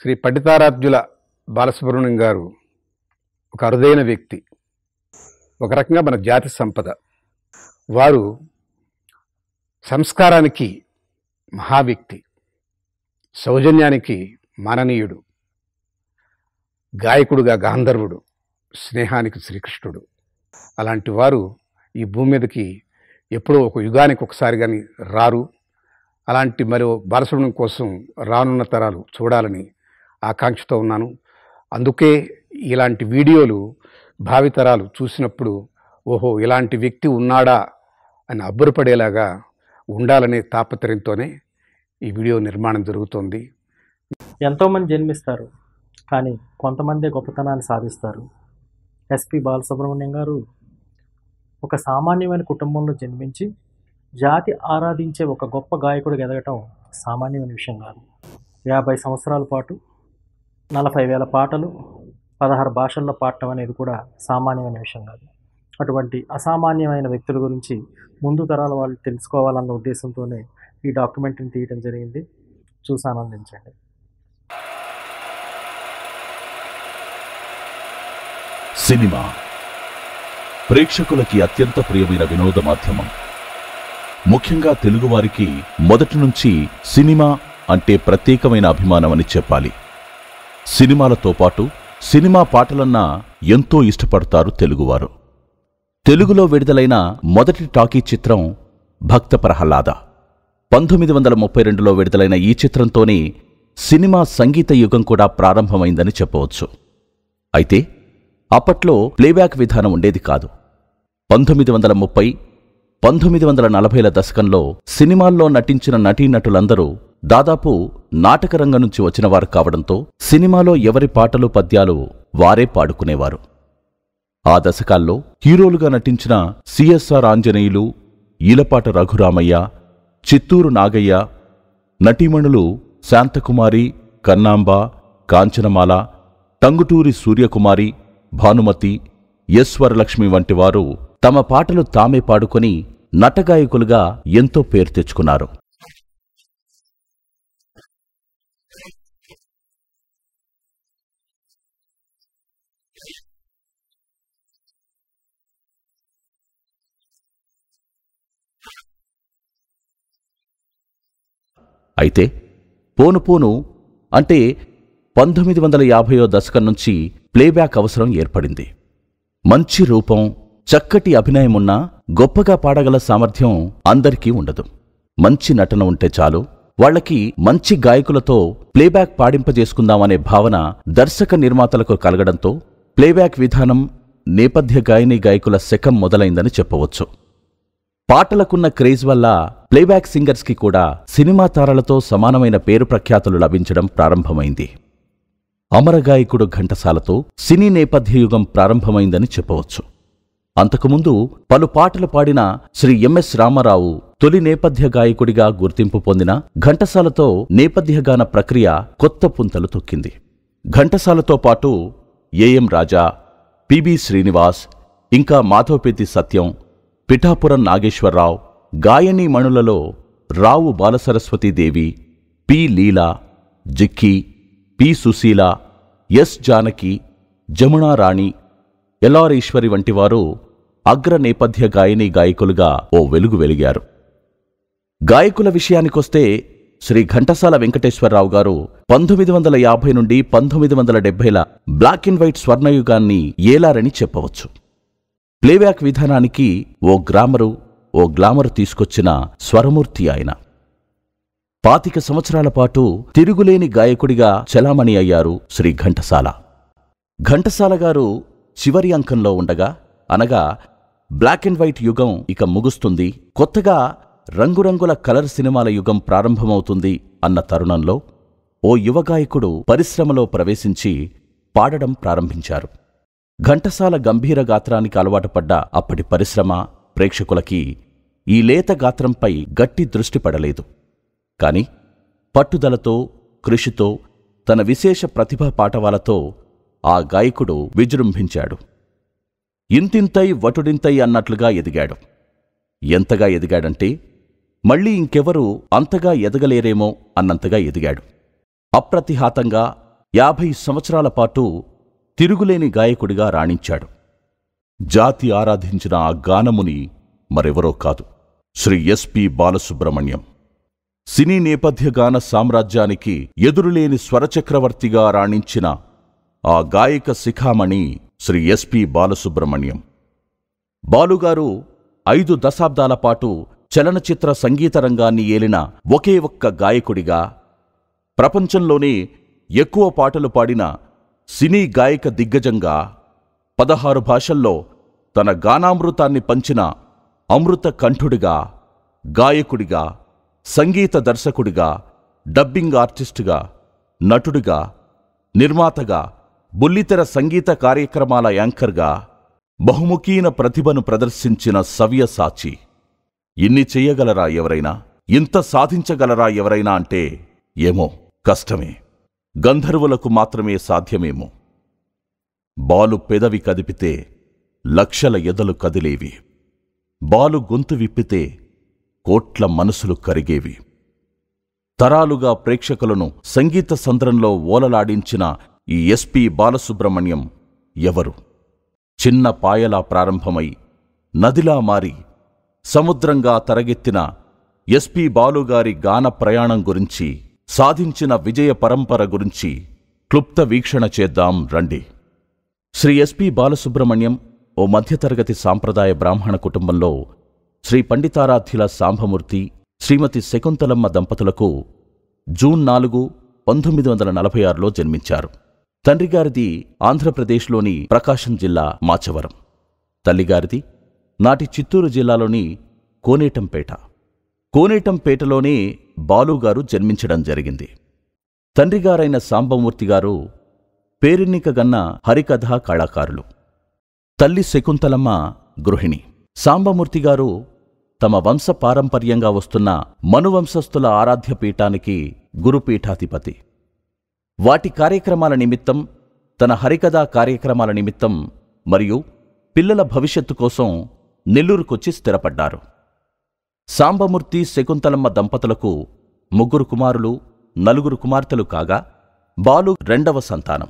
శ్రీ పండితారాధ్యుల బాలసుబ్రహ్మణ్యం గారు ఒక అరుదైన వ్యక్తి ఒక రకంగా మన జాతి సంపద వారు సంస్కారానికి మహావ్యక్తి సౌజన్యానికి మాననీయుడు గాయకుడుగా గాంధర్వుడు స్నేహానికి శ్రీకృష్ణుడు అలాంటి వారు ఈ భూమి మీదకి ఎప్పుడో ఒక యుగానికి ఒకసారి కానీ రారు అలాంటి మరో బాలసుబ్రహ్మణ్యం కోసం రానున్న తరాలు చూడాలని ఆకాంక్షతో ఉన్నాను అందుకే ఇలాంటి వీడియోలు భావితరాలు చూసినప్పుడు ఓహో ఇలాంటి వ్యక్తి ఉన్నాడా అని అబ్బురపడేలాగా ఉండాలనే తాపత్రయంతోనే ఈ వీడియో నిర్మాణం జరుగుతోంది ఎంతోమంది జన్మిస్తారు కానీ కొంతమంది గొప్పతనాన్ని సాధిస్తారు ఎస్పి బాలసుబ్రహ్మణ్యం గారు ఒక సామాన్యమైన కుటుంబంలో జన్మించి జాతి ఆరాధించే ఒక గొప్ప గాయకుడికి ఎదగటం సామాన్యమైన విషయం కాదు యాభై సంవత్సరాల పాటు నలభై వేల పాటలు పదహారు భాషల్లో పాడటం అనేది కూడా సామాన్యమైన విషయం కాదు అటువంటి అసామాన్యమైన వ్యక్తుల గురించి ముందు తరాల వాళ్ళు తెలుసుకోవాలన్న ఉద్దేశంతోనే ఈ డాక్యుమెంటరీని తీయటం జరిగింది చూసి ఆనందించండి సినిమా ప్రేక్షకులకి అత్యంత ప్రియమైన వినోద మాధ్యమం ముఖ్యంగా తెలుగువారికి మొదటి నుంచి సినిమా అంటే ప్రత్యేకమైన అభిమానం అని చెప్పాలి సినిమాలతో పాటు సినిమా పాటలన్నా ఎంతో ఇష్టపడతారు తెలుగువారు తెలుగులో విడుదలైన మొదటి టాకీ చిత్రం భక్త ప్రహ్లాద పంతొమ్మిది వందల ముప్పై రెండులో విడుదలైన ఈ చిత్రంతోనే సినిమా సంగీత యుగం కూడా ప్రారంభమైందని చెప్పవచ్చు అయితే అప్పట్లో ప్లేబ్యాక్ విధానం ఉండేది కాదు పంతొమ్మిది వందల ముప్పై పంతొమ్మిది వందల నలభైల దశకంలో సినిమాల్లో నటించిన నటీనటులందరూ దాదాపు నాటకరంగం నుంచి వచ్చినవారు కావడంతో సినిమాలో ఎవరి పాటలు పద్యాలు వారే పాడుకునేవారు ఆ దశకాల్లో హీరోలుగా నటించిన సిఎస్ఆర్ ఆంజనేయులు ఈలపాట రఘురామయ్య చిత్తూరు నాగయ్య నటీమణులు శాంతకుమారి కన్నాంబ కాంచనమాల టంగుటూరి సూర్యకుమారి భానుమతి ఎస్ వరలక్ష్మి వంటివారు తమ పాటలు తామే పాడుకొని నటగాయకులుగా ఎంతో పేరు తెచ్చుకున్నారు అయితే పోను పోను అంటే పంతొమ్మిది వందల యాభైయో దశకం నుంచి ప్లేబ్యాక్ అవసరం ఏర్పడింది మంచి రూపం చక్కటి అభినయమున్నా గొప్పగా పాడగల సామర్థ్యం అందరికీ ఉండదు మంచి నటన ఉంటే చాలు వాళ్లకి మంచి గాయకులతో ప్లేబ్యాక్ పాడింపజేసుకుందామనే భావన దర్శక నిర్మాతలకు కలగడంతో ప్లేబ్యాక్ విధానం నేపథ్య గాయని గాయకుల శకం మొదలైందని చెప్పవచ్చు పాటలకున్న క్రేజ్ వల్ల ప్లేబ్యాక్ సింగర్స్కి కూడా సినిమా తారలతో సమానమైన పేరు ప్రఖ్యాతులు లభించడం ప్రారంభమైంది అమరగాయకుడు ఘంటసాలతో సినీ నేపథ్య యుగం ప్రారంభమైందని చెప్పవచ్చు అంతకుముందు పలు పాటలు పాడిన శ్రీ ఎంఎస్ రామారావు తొలి నేపథ్య గాయకుడిగా గుర్తింపు పొందిన ఘంటసాలతో నేపథ్యగాన ప్రక్రియ కొత్త పుంతలు తొక్కింది ఘంటసాలతో పాటు ఏఎం రాజా పిబి శ్రీనివాస్ ఇంకా మాధవపేతి సత్యం పిఠాపురం నాగేశ్వరరావు గాయని మణులలో Rao Balasaraswathidevi P Leela Jikki P Susheela S Janaki Jamunarani L R Eswari వంటివారు అగ్ర నేపథ్య గాయనీ గాయకులుగా ఓ వెలుగు వెలిగారు గాయకుల విషయానికొస్తే శ్రీ ఘంటసాల వెంకటేశ్వరరావు గారు పంతొమ్మిది వందల యాభై నుండి పంతొమ్మిది వందల డెబ్బైల బ్లాక్ అండ్ వైట్ స్వర్ణయుగాన్ని ఏలారని చెప్పవచ్చు ప్లేబ్యాక్ విధానానికి ఓ గ్రామరు ఓ గ్లామరు తీసుకొచ్చిన స్వరమూర్తి ఆయన పాతిక సంవత్సరాల పాటు తిరుగులేని గాయకుడిగా చలామణి అయ్యారు శ్రీ ఘంటసాల ఘంటసాల గారు చివరి అంకంలో ఉండగా అనగా బ్లాక్ అండ్ వైట్ యుగం ఇక ముగుస్తుంది కొత్తగా రంగురంగుల కలర్ సినిమాల యుగం ప్రారంభమవుతుంది అన్న తరుణంలో ఓ యువగాయకుడు పరిశ్రమలో ప్రవేశించి పాడడం ప్రారంభించారు ఘంటసాల గంభీర గాత్రానికి అలవాటుపడ్డ అప్పటి పరిశ్రమ ప్రేక్షకులకి ఈ లేత గాత్రంపై గట్టి దృష్టి పడలేదు కాని పట్టుదలతో కృషితో తన విశేష ప్రతిభా పాటవాలతో ఆ గాయకుడు విజృంభించాడు ఇంతింతై వటుడింతై అన్నట్లుగా ఎదిగాడు ఎంతగా ఎదిగాడంటే మళ్ళీ ఇంకెవరూ అంతగా ఎదగలేరేమో అన్నంతగా ఎదిగాడు అప్రతిహాతంగా యాభై సంవత్సరాల పాటు తిరుగులేని గాయకుడిగా రాణించాడు జాతి ఆరాధించిన ఆ గానముని మరెవరో కాదు శ్రీ ఎస్పి బాలసుబ్రహ్మణ్యం సినీ నేపథ్య గాన సామ్రాజ్యానికి ఎదురులేని స్వరచక్రవర్తిగా రాణించిన ఆ గాయక శిఖామణి శ్రీ ఎస్పి బాలసుబ్రహ్మణ్యం బాలుగారు ఐదు దశాబ్దాల పాటు చలనచిత్ర సంగీత రంగాన్ని ఏలిన ఒకే ఒక్క గాయకుడిగా ప్రపంచంలోనే ఎక్కువ పాటలు పాడిన సినీ గాయక దిగ్గజంగా పదహారు భాషల్లో తన గానామృతాన్ని పంచిన అమృత కంఠుడిగా గాయకుడిగా సంగీత దర్శకుడిగా డబ్బింగ్ ఆర్టిస్టుగా నటుడిగా నిర్మాతగా బుల్లితెర సంగీత కార్యక్రమాల యాంకర్గా బహుముఖీన ప్రతిభను ప్రదర్శించిన సవ్యసాచి ఇన్ని చెయ్యగలరా ఎవరైనా ఇంత సాధించగలరా ఎవరైనా అంటే ఏమో కష్టమే గంధర్వులకు మాత్రమే సాధ్యమేమో బాలు పెదవి కదిపితే లక్షల ఎదలు కదిలేవి బాలు గొంతు విప్పితే కోట్ల మనసులు కరిగేవి తరాలుగా ప్రేక్షకులను సంగీత సంద్రంలో ఓలలాడించిన ఈ ఎస్పి బాలసుబ్రహ్మణ్యం ఎవరు చిన్న పాయలా ప్రారంభమై నదిలా మారి సముద్రంగా తరగెత్తిన ఎస్పి బాలుగారి గాన ప్రయాణం గురించి సాధించిన విజయ పరంపర గురించి క్లుప్త వీక్షణ చేద్దాం రండి శ్రీ ఎస్పి బాలసుబ్రహ్మణ్యం ఓ మధ్యతరగతి సాంప్రదాయ బ్రాహ్మణ కుటుంబంలో శ్రీ పండితారాధ్యుల సాంబమూర్తి శ్రీమతి శకుంతలమ్మ దంపతులకు జూన్ నాలుగు పంతొమ్మిది వందల నలభై ఆరులో జన్మించారు తండ్రిగారిది ఆంధ్రప్రదేశ్లోని ప్రకాశం జిల్లా మాచవరం తల్లిగారిది నాటి చిత్తూరు జిల్లాలోని కోనేటంపేట కోనేటంపేటలోనే బాలుగారు జన్మించడం జరిగింది తండ్రిగారైన సాంబమూర్తిగారు గారు పేరెన్నిక గన్న హరికథా కళాకారులు తల్లి శకుంతలమ్మ గృహిణి సాంబమూర్తిగారు తమ వంశ పారంపర్యంగా వస్తున్న మనువంశస్థుల ఆరాధ్య పీఠానికి గురుపీఠాధిపతి వాటి కార్యక్రమాల నిమిత్తం తన హరికథా కార్యక్రమాల నిమిత్తం మరియు పిల్లల భవిష్యత్తు కోసం నెల్లూరుకొచ్చి స్థిరపడ్డారు సాంబమూర్తి శకుంతలమ్మ దంపతులకు ముగ్గురు కుమారులు నలుగురు కుమార్తెలు కాగా బాలు రెండవ సంతానం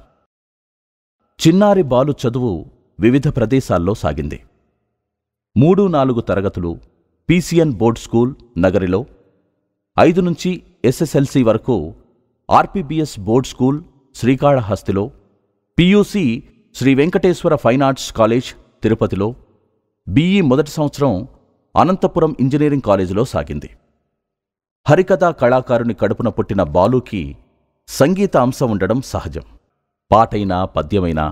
చిన్నారి బాలు చదువు వివిధ ప్రదేశాల్లో సాగింది మూడు నాలుగు తరగతులు పీసీఎన్ బోర్డ్ స్కూల్ నగరిలో ఐదు నుంచి ఎస్ఎస్ఎల్సీ వరకు ఆర్పీబీఎస్ బోర్డ్ స్కూల్ శ్రీకాళహస్తిలో PUC Shri Venkateswara fine arts college తిరుపతిలో బీఈ మొదటి సంవత్సరం అనంతపురం ఇంజనీరింగ్ కాలేజీలో సాగింది హరికథా కళాకారుని కడుపున పుట్టిన బాలుకి సంగీత అంశం ఉండడం సహజం పాటైనా పద్యమైనా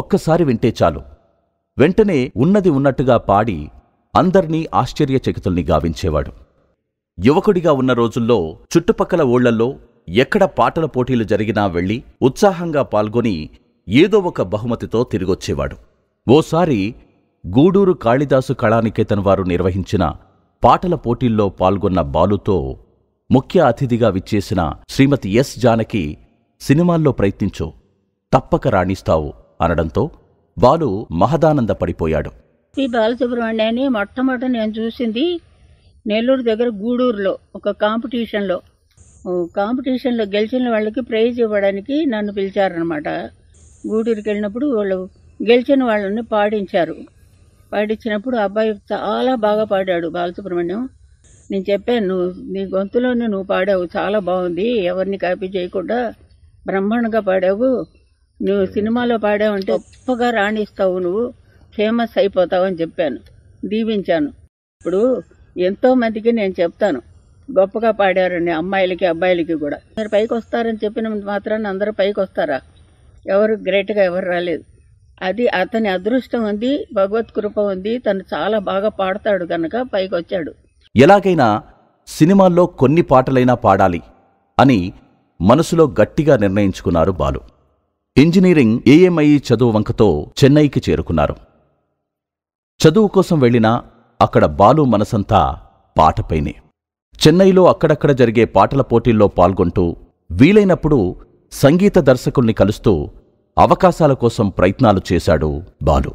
ఒక్కసారి వింటే చాలు వెంటనే ఉన్నది ఉన్నట్టుగా పాడి అందర్నీ ఆశ్చర్యచకితుల్ని గావించేవాడు యువకుడిగా ఉన్న రోజుల్లో చుట్టుపక్కల ఊళ్లల్లో ఎక్కడ పాటల పోటీలు జరిగినా వెళ్ళి ఉత్సాహంగా పాల్గొని ఏదో ఒక బహుమతితో తిరిగొచ్చేవాడు ఓసారి గూడూరు కాళిదాసు కళానికేతన్ వారు నిర్వహించిన పాటల పోటీల్లో పాల్గొన్న బాలుతో ముఖ్య అతిథిగా విచ్చేసిన శ్రీమతి ఎస్ జానకి సినిమాల్లో ప్రయత్నించు తప్పక రాణిస్తావు అనడంతో బాలు మహదానంద పడిపోయాడు ఈ బాలసుబ్రహ్మణ్యాన్ని మొట్టమొదట నేను చూసింది నెల్లూరు దగ్గర గూడూరులో ఒక కాంపిటీషన్లో కాంపిటీషన్లో గెలిచిన వాళ్ళకి ప్రైజ్ ఇవ్వడానికి నన్ను పిలిచారనమాట గూడూరుకి వెళ్ళినప్పుడు వాళ్ళు గెలిచిన వాళ్ళని పాడించారు పాడించినప్పుడు అబ్బాయి చాలా బాగా పాడాడు బాలసుబ్రహ్మణ్యం నేను చెప్పాను నువ్వు నీ గొంతులోనే నువ్వు పాడావు చాలా బాగుంది ఎవరిని కాపీ చేయకుండా బ్రహ్మాండంగా పాడావు నువ్వు సినిమాలో పాడావంటే గొప్పగా రాణిస్తావు నువ్వు ఫేమస్ అయిపోతావు అని చెప్పాను దీవించాను ఇప్పుడు ఎంతోమందికి నేను చెప్తాను గొప్పగా పాడారని అమ్మాయిలకి అబ్బాయిలకి కూడా మీరు పైకి వస్తారని చెప్పిన మాత్రాన్ని అందరూ పైకి వస్తారా ఎవరు గ్రేట్గా ఎవరు రాలేదు అది అతని అదృష్టం ఉంది భగవత్ కృప ఉంది తను చాలా బాగా పాడతాడు గనక పైకి వచ్చాడు ఎలాగైనా సినిమాల్లో కొన్ని పాటలైనా పాడాలి అని మనసులో గట్టిగా నిర్ణయించుకున్నారు బాలు ఇంజనీరింగ్ ఏఎంఐ చదువు వంకతో చెన్నైకి చేరుకున్నారు చదువు కోసం వెళ్ళినా అక్కడ బాలు మనసంతా పాటపైనే చెన్నైలో అక్కడక్కడ జరిగే పాటల పోటీల్లో పాల్గొంటూ వీలైనప్పుడు సంగీత దర్శకుల్ని కలుస్తూ అవకాశాల కోసం ప్రయత్నాలు చేశాడు Balu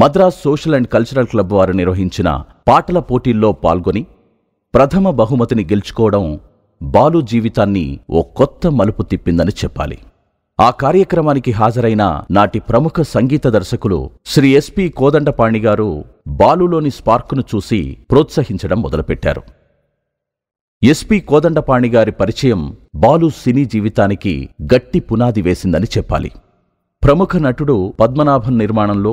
Madras social and cultural club వారు నిర్వహించిన పాటల పోటీల్లో పాల్గొని ప్రథమ బహుమతిని గెలుచుకోవడం బాలు జీవితాన్ని ఓ కొత్త మలుపు తిప్పిందని చెప్పాలి ఆ కార్యక్రమానికి హాజరైన నాటి ప్రముఖ సంగీత దర్శకులు శ్రీ ఎస్పి కోదండపాణి గారు బాలులోని స్పార్కును చూసి ప్రోత్సహించడం మొదలుపెట్టారు ఎస్పి కోదండపాణిగారి పరిచయం బాలు సినీ జీవితానికి గట్టి పునాది వేసిందని చెప్పాలి ప్రముఖ నటుడు పద్మనాభన్ నిర్మాణంలో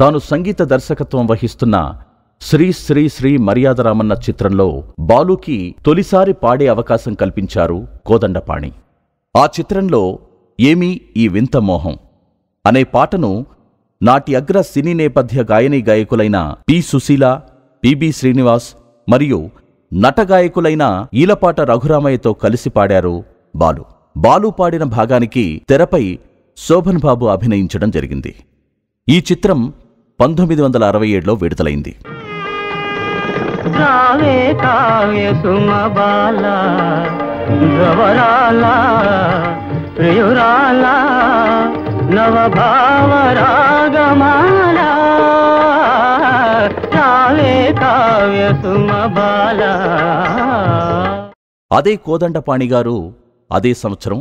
తాను సంగీత దర్శకత్వం వహిస్తున్న శ్రీ శ్రీ శ్రీ మర్యాదరామన్న చిత్రంలో బాలుకి తొలిసారి పాడే అవకాశం కల్పించారు కోదండపాణి ఆ చిత్రంలో ఏమీ ఈ వింత మోహం అనే పాటను నాటి అగ్ర సినీ నేపథ్య గాయని గాయకులైన పి సుశీల పిబి శ్రీనివాస్ మరియు నట గాయకులైన ఈలపాట రఘురామయ్యతో కలిసి పాడారు బాలు బాలు పాడిన భాగానికి తెరపై శోభన్ బాబు అభినయించడం జరిగింది ఈ చిత్రం పంతొమ్మిది వందల అరవై ఏడులో విడుదలైంది అదే కోదండపాణి గారు అదే సంవత్సరం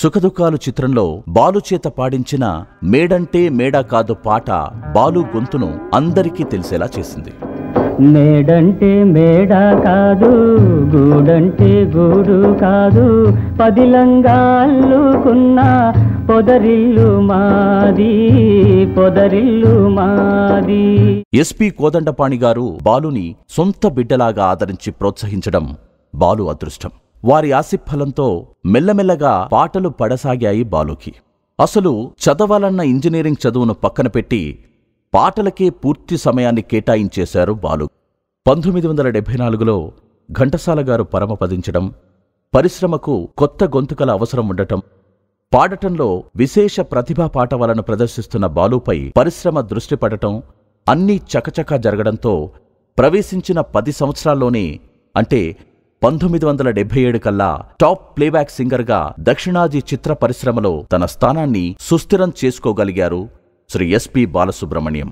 సుఖదుఖాలు చిత్రంలో బాలుచేత పాడించిన మేడంటే మేడా కాదు పాట బాలు గొంతును అందరికీ తెలిసేలా చేసింది మేడంటే మేడా కాదు గూడంటే గూడు కాదు పదిలంగా పొదరిల్లు మాది పొదరిల్లు మాది ఎస్పి కోదండపాణి గారు బాలుని సొంత బిడ్డలాగా ఆదరించి ప్రోత్సహించడం బాలు అదృష్టం వారి ఆసిఫలంతో మెల్లమెల్లగా పాటలు పడసాగాయి బాలుకి అసలు చదవాలన్న ఇంజనీరింగ్ చదువును పక్కన పెట్టి పాటలకే పూర్తి సమయాన్ని కేటాయించేశారు బాలు పంతొమ్మిది వందల డెబ్బై నాలుగులో ఘంటసాల గారు పరమపదించడం పరిశ్రమకు కొత్త గొంతుకల అవసరం ఉండటం పాడటంలో విశేష ప్రతిభా వలన ప్రదర్శిస్తున్న బాలుపై పరిశ్రమ దృష్టిపడటం అన్నీ చకచకా జరగడంతో ప్రవేశించిన పది సంవత్సరాల్లోనే అంటే పంతొమ్మిది వందల డెబ్బై ఏడు కల్లా టాప్ ప్లేబ్యాక్ సింగర్ గా దక్షిణాది చిత్ర పరిశ్రమలో తన స్థానాన్ని సుస్థిరం చేసుకోగలిగారు శ్రీ ఎస్పి బాలసుబ్రహ్మణ్యం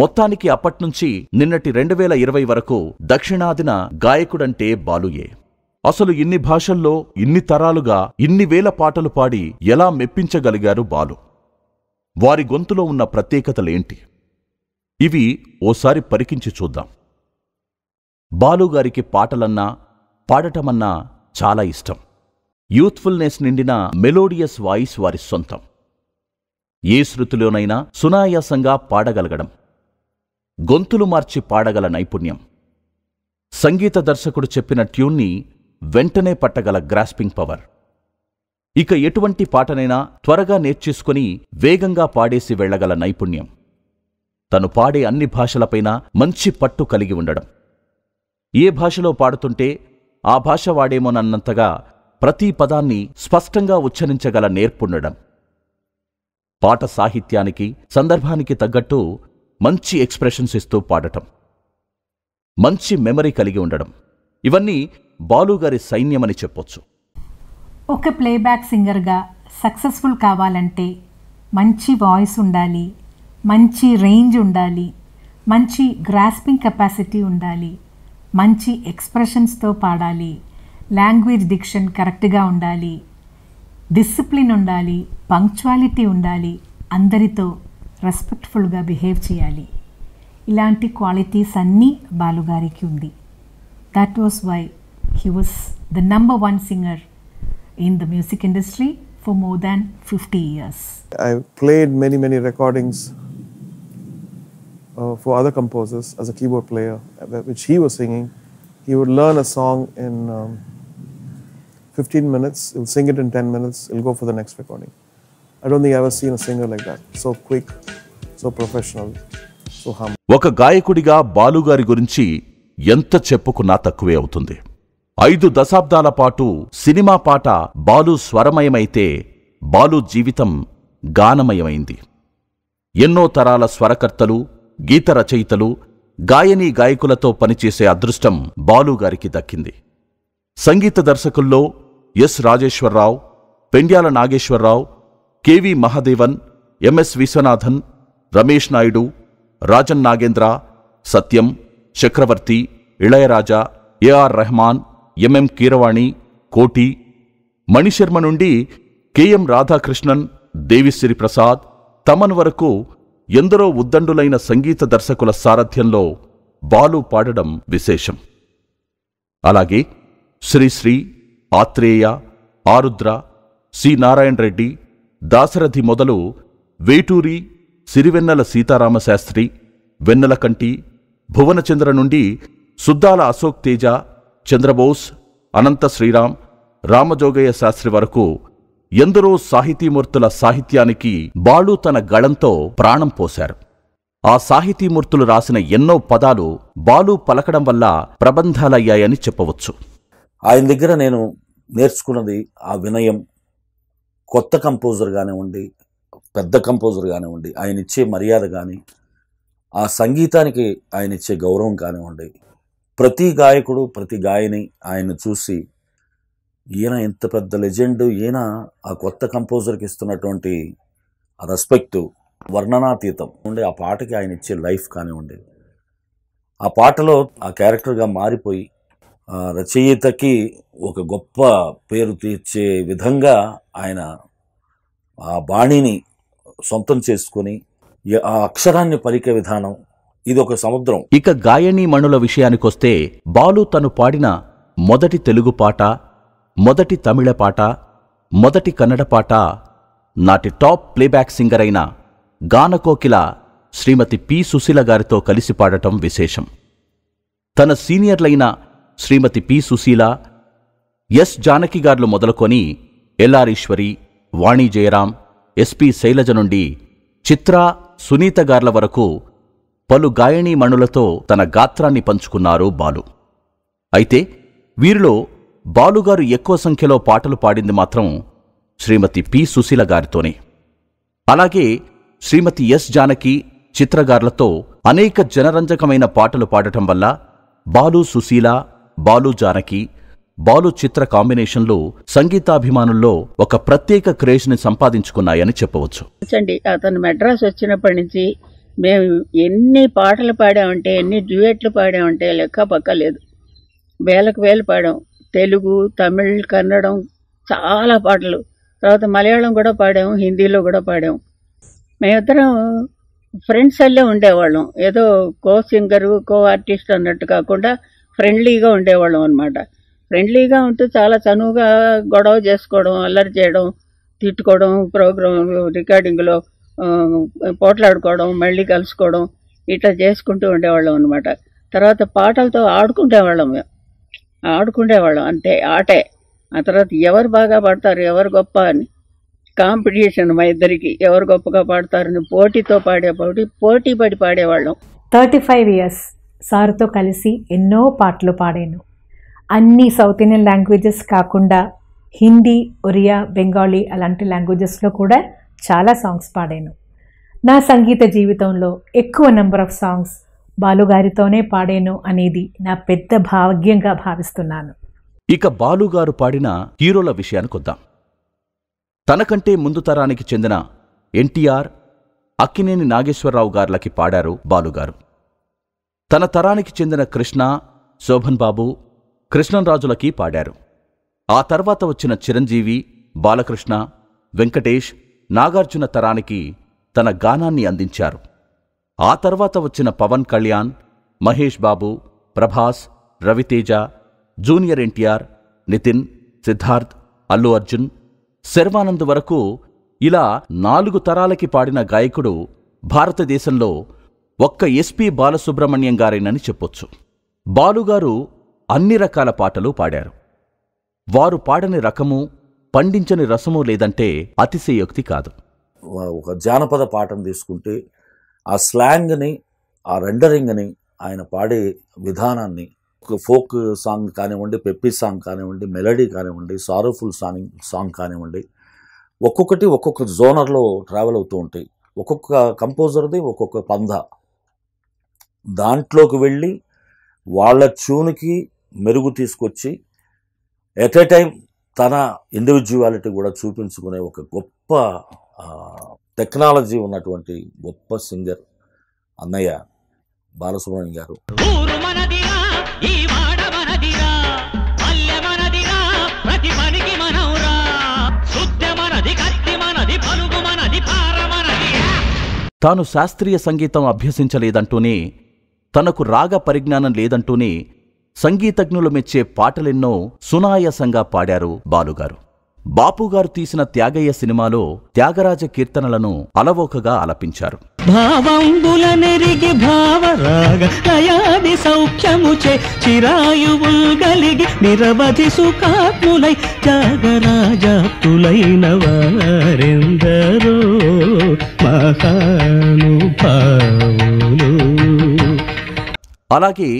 మొత్తానికి అప్పట్నుంచి నిన్నటి రెండు వేల ఇరవై వరకు దక్షిణాదిన గాయకుడంటే బాలుయే అసలు ఇన్ని భాషల్లో ఇన్ని తరాలుగా ఇన్ని వేల పాటలు పాడి ఎలా మెప్పించగలిగారు బాలు వారి గొంతులో ఉన్న ప్రత్యేకతలేంటి ఇవి ఓసారి పరికించి చూద్దాం బాలుగారికి పాటలన్నా పాడటమన్నా చాలా ఇష్టం యూత్ఫుల్నెస్ నిండిన మెలోడియస్ వాయిస్ వారి సొంతం ఏ శృతిలోనైనా సునాయాసంగా పాడగలగడం గొంతులు మార్చి పాడగల నైపుణ్యం సంగీత దర్శకుడు చెప్పిన ట్యూన్ని వెంటనే పట్టగల గ్రాస్పింగ్ పవర్ ఇక ఎటువంటి పాటనైనా త్వరగా నేర్చేసుకుని వేగంగా పాడేసి వెళ్లగల నైపుణ్యం తను పాడే అన్ని భాషలపైన మంచి పట్టు కలిగి ఉండడం ఏ భాషలో పాడుతుంటే ఆ భాష వాడేమోనన్నంతగా ప్రతి పదాన్ని స్పష్టంగా ఉచ్చరించగల నేర్పుండడం పాట సాహిత్యానికి సందర్భానికి తగ్గట్టు మంచి ఎక్స్ప్రెషన్స్ ఇస్తూ పాడటం మంచి మెమరీ కలిగి ఉండడం ఇవన్నీ బాలుగారి సైన్యమని చెప్పొచ్చు ఒక ప్లేబ్యాక్ సింగర్గా సక్సెస్ఫుల్ కావాలంటే మంచి వాయిస్ ఉండాలి మంచి రేంజ్ ఉండాలి మంచి గ్రాస్పింగ్ కెపాసిటీ ఉండాలి మంచి ఎక్స్ప్రెషన్స్తో పాడాలి లాంగ్వేజ్ డిక్షన్ కరెక్ట్గా ఉండాలి డిసిప్లిన్ ఉండాలి పంక్చువాలిటీ ఉండాలి అందరితో రెస్పెక్ట్ఫుల్గా బిహేవ్ చేయాలి ఇలాంటి క్వాలిటీస్ అన్నీ బాలుగారికి ఉంది that was why he was the number one singer in the music industry for more than 50 years. I've played many, many recordings uh, for other composers as a keyboard player, which he was singing. He would learn a song in um, 15 minutes, he'll sing it in 10 minutes, he'll go for the next recording. I don't think I've ever seen a singer like that, so quick, so professional, so humble. ఒక గాయకుడిగా బాలుగారి గురించి ఎంత చెప్పుకున్నా తక్కువే అవుతుంది ఐదు దశాబ్దాల పాటు cinema పాట బాలు స్వరమయమైతే బాలు జీవితం గానమయమైంది ఎన్నో తరాల స్వరకర్తలు గీత రచయితలు గాయని గాయకులతో పనిచేసే అదృష్టం బాలుగారికి దక్కింది సంగీత దర్శకుల్లో S Rajeswararao Pendyala Nageswararao KV Mahadevan MS Viswanathan Ramesh Naidu Rajan Nagendra Satyam Chakravarthy Ilaiyaraaja AR Rahman MM Keeravani Koti Manisharma నుండి కెఎం రాధాకృష్ణన్ దేవిశ్రీ ప్రసాద్ తమన్ వరకు ఎందరో ఉద్దండులైన సంగీత దర్శకుల సారథ్యంలో బాలు పాడడం విశేషం అలాగే శ్రీశ్రీ ఆత్రేయ ఆరుద్ర సి నారాయణ రెడ్డి దాశరథి మొదలు వేటూరి సిరివెన్నెల సీతారామశాస్త్రి వెన్నెలకంటి భువనచంద్ర నుండి సుద్దాల అశోక్ తేజ చంద్రబోస్ అనంత శ్రీరామ్ రామజోగయ్య శాస్త్రి వరకు ఎందరో సాహితీమూర్తుల సాహిత్యానికి బాలు తన గళంతో ప్రాణం పోశారు ఆ సాహితీమూర్తులు రాసిన ఎన్నో పదాలు బాలు పలకడం వల్ల ప్రబంధాలయ్యాయని చెప్పవచ్చు ఆయన దగ్గర నేను నేర్చుకున్నది ఆ వినయం కొత్త కంపోజర్ కానివ్వండి పెద్ద కంపోజర్ కానివ్వండి ఆయన ఇచ్చే మర్యాద కానీ ఆ సంగీతానికి ఆయన ఇచ్చే గౌరవం కానివ్వండి ప్రతి గాయకుడు ప్రతి గాయని ఆయన చూసి ఈయన ఇంత పెద్ద లెజెండ్ ఈయన ఆ కొత్త కంపోజర్కి ఇస్తున్నటువంటి రెస్పెక్టు వర్ణనాతీతం ఉండే ఆ పాటకి ఆయన ఇచ్చే లైఫ్ కానీ ఉండేది ఆ పాటలో ఆ క్యారెక్టర్గా మారిపోయి రచయితకి ఒక గొప్ప పేరు తీర్చే విధంగా ఆయన ఆ బాణిని సొంతం చేసుకొని ఆ అక్షరాన్ని పలికే విధానం ఇది ఒక సముద్రం ఇక గాయని మణుల విషయానికొస్తే బాలు తను పాడిన మొదటి తెలుగు పాట మొదటి తమిళ పాట మొదటి కన్నడ పాట నాటి టాప్ ప్లేబ్యాక్ సింగర్ అయిన గానకోకిల శ్రీమతి పి సుశీల గారితో కలిసి పాడటం విశేషం తన సీనియర్లైన శ్రీమతి పి సుశీల ఎస్ జానకి గార్లు మొదలుకొని ఎల్లారీశ్వరి వాణి జయరాం ఎస్పి శైలజ నుండి చిత్ర సునీత గార్ల వరకు పలు గాయణీమణులతో తన గాత్రాన్ని పంచుకున్నారు బాలు అయితే వీరిలో బాలుగారు ఎక్కువ సంఖ్యలో పాటలు పాడింది మాత్రం శ్రీమతి పి సుశీల గారితోనే అలాగే శ్రీమతి ఎస్ జానకి చిత్రగారులతో అనేక జనరంజకమైన పాటలు పాడటం వల్ల బాలు సుశీల బాలు జానకి బాలు చిత్ర కాంబినేషన్లు సంగీతాభిమానుల్లో ఒక ప్రత్యేక క్రేజ్ని సంపాదించుకున్నాయని చెప్పవచ్చు అతను మెడ్రాస్ వచ్చినప్పటి నుంచి మేము ఎన్ని పాటలు పాడామంటే ఎన్ని డ్యూయట్లు పాడామంటే లెక్క పక్కలేదు వేలకు వేలు పాడాం తెలుగు తమిళ్ కన్నడం చాలా పాటలు తర్వాత మలయాళం కూడా పాడాము హిందీలో కూడా పాడాము మేమిద్దరం ఫ్రెండ్స్ అల్లే ఉండేవాళ్ళం ఏదో కో సింగర్ కో ఆర్టిస్ట్ అన్నట్టు కాకుండా ఫ్రెండ్లీగా ఉండేవాళ్ళం అనమాట ఫ్రెండ్లీగా ఉంటూ చాలా చనువుగా గొడవ చేసుకోవడం అల్లరి చేయడం తిట్టుకోవడం ప్రోగ్రామ్ రికార్డింగ్లో పోట్లాడుకోవడం మళ్ళీ కలుసుకోవడం ఇట్లా చేసుకుంటూ ఉండేవాళ్ళం అనమాట తర్వాత పాటలతో ఆడుకుంటేవాళ్ళం మేము ఆడుకునేవాళ్ళం అంతే ఆటే ఆ తర్వాత ఎవరు బాగా పాడతారు ఎవరు గొప్ప అని కాంపిటీషన్ మా ఇద్దరికి ఎవరు గొప్పగా పాడతారని పోటీతో పాడే పోటీ పోటీ పడి పాడేవాళ్ళం థర్టీ ఫైవ్ ఇయర్స్ సార్తో కలిసి ఎన్నో పాటలు పాడాను అన్ని సౌత్ ఇండియన్ లాంగ్వేజెస్ కాకుండా హిందీ ఒరియా బెంగాలీ అలాంటి లాంగ్వేజెస్లో కూడా చాలా సాంగ్స్ పాడాను నా సంగీత జీవితంలో ఎక్కువ నెంబర్ ఆఫ్ సాంగ్స్ బాలుగారితోనే పాడాను అనేది నా పెద్ద భాగ్యంగా భావిస్తున్నాను ఇక బాలుగారు పాడిన హీరోల విషయానికొద్దాం తనకంటే ముందు తరానికి చెందిన ఎన్టీఆర్ అక్కినేని నాగేశ్వరరావు గార్లకి పాడారు బాలుగారు తన తరానికి చెందిన కృష్ణ శోభన్ బాబు రాజులకి పాడారు ఆ తర్వాత వచ్చిన చిరంజీవి బాలకృష్ణ వెంకటేష్ నాగార్జున తరానికి తన గానాన్ని అందించారు ఆ తర్వాత వచ్చిన పవన్ కళ్యాణ్ మహేష్ బాబు ప్రభాస్ రవితేజ జూనియర్ ఎన్టీఆర్ నితిన్ సిద్ధార్థ్ అల్లు అర్జున్ శర్వానంద్ వరకు ఇలా నాలుగు తరాలకి పాడిన గాయకుడు భారతదేశంలో ఒక్క ఎస్పి బాలసుబ్రహ్మణ్యం గారేనని చెప్పొచ్చు బాలుగారు అన్ని రకాల పాటలు పాడారు వారు పాడని రకము పండించని రసము లేదంటే అతిశయోక్తి కాదు ఒక జానపద పాటను తీసుకుంటే ఆ స్లాంగ్ని ఆ రెండరింగ్ని ఆయన పాడే విధానాన్ని ఫోక్ సాంగ్ కానివ్వండి పెప్పి సాంగ్ కానివ్వండి మెలడీ కానివ్వండి సారోఫుల్ సాంగ్ సాంగ్ కానివ్వండి ఒక్కొక్కటి ఒక్కొక్క జోనర్లో ట్రావెల్ అవుతూ ఉంటాయి ఒక్కొక్క కంపోజర్ది ఒక్కొక్క పంధ దాంట్లోకి వెళ్ళి వాళ్ళ చూనికి మెరుగు తీసుకొచ్చి ఎట్ ఏ టైం తన ఇండివిజువాలిటీ కూడా చూపించుకునే ఒక గొప్ప టెక్నాలజీ ఉన్నటువంటి గొప్ప సింగర్ అన్నయ్య బాలసుబ్రహ్మణ్యం గారు తాను శాస్త్రీయ సంగీతం అభ్యసించలేదంటూనే తనకు రాగ పరిజ్ఞానం లేదంటూనే సంగీతజ్ఞులు మెచ్చే పాటలెన్నో సునాయసంగా పాడారు బాలుగారు బాపుగారు తీసిన త్యాగయ్య సినిమాలో త్యాగరాజ కీర్తనలను అలవోకగా ఆలపించారు భావరాగ గలిగి అలాగే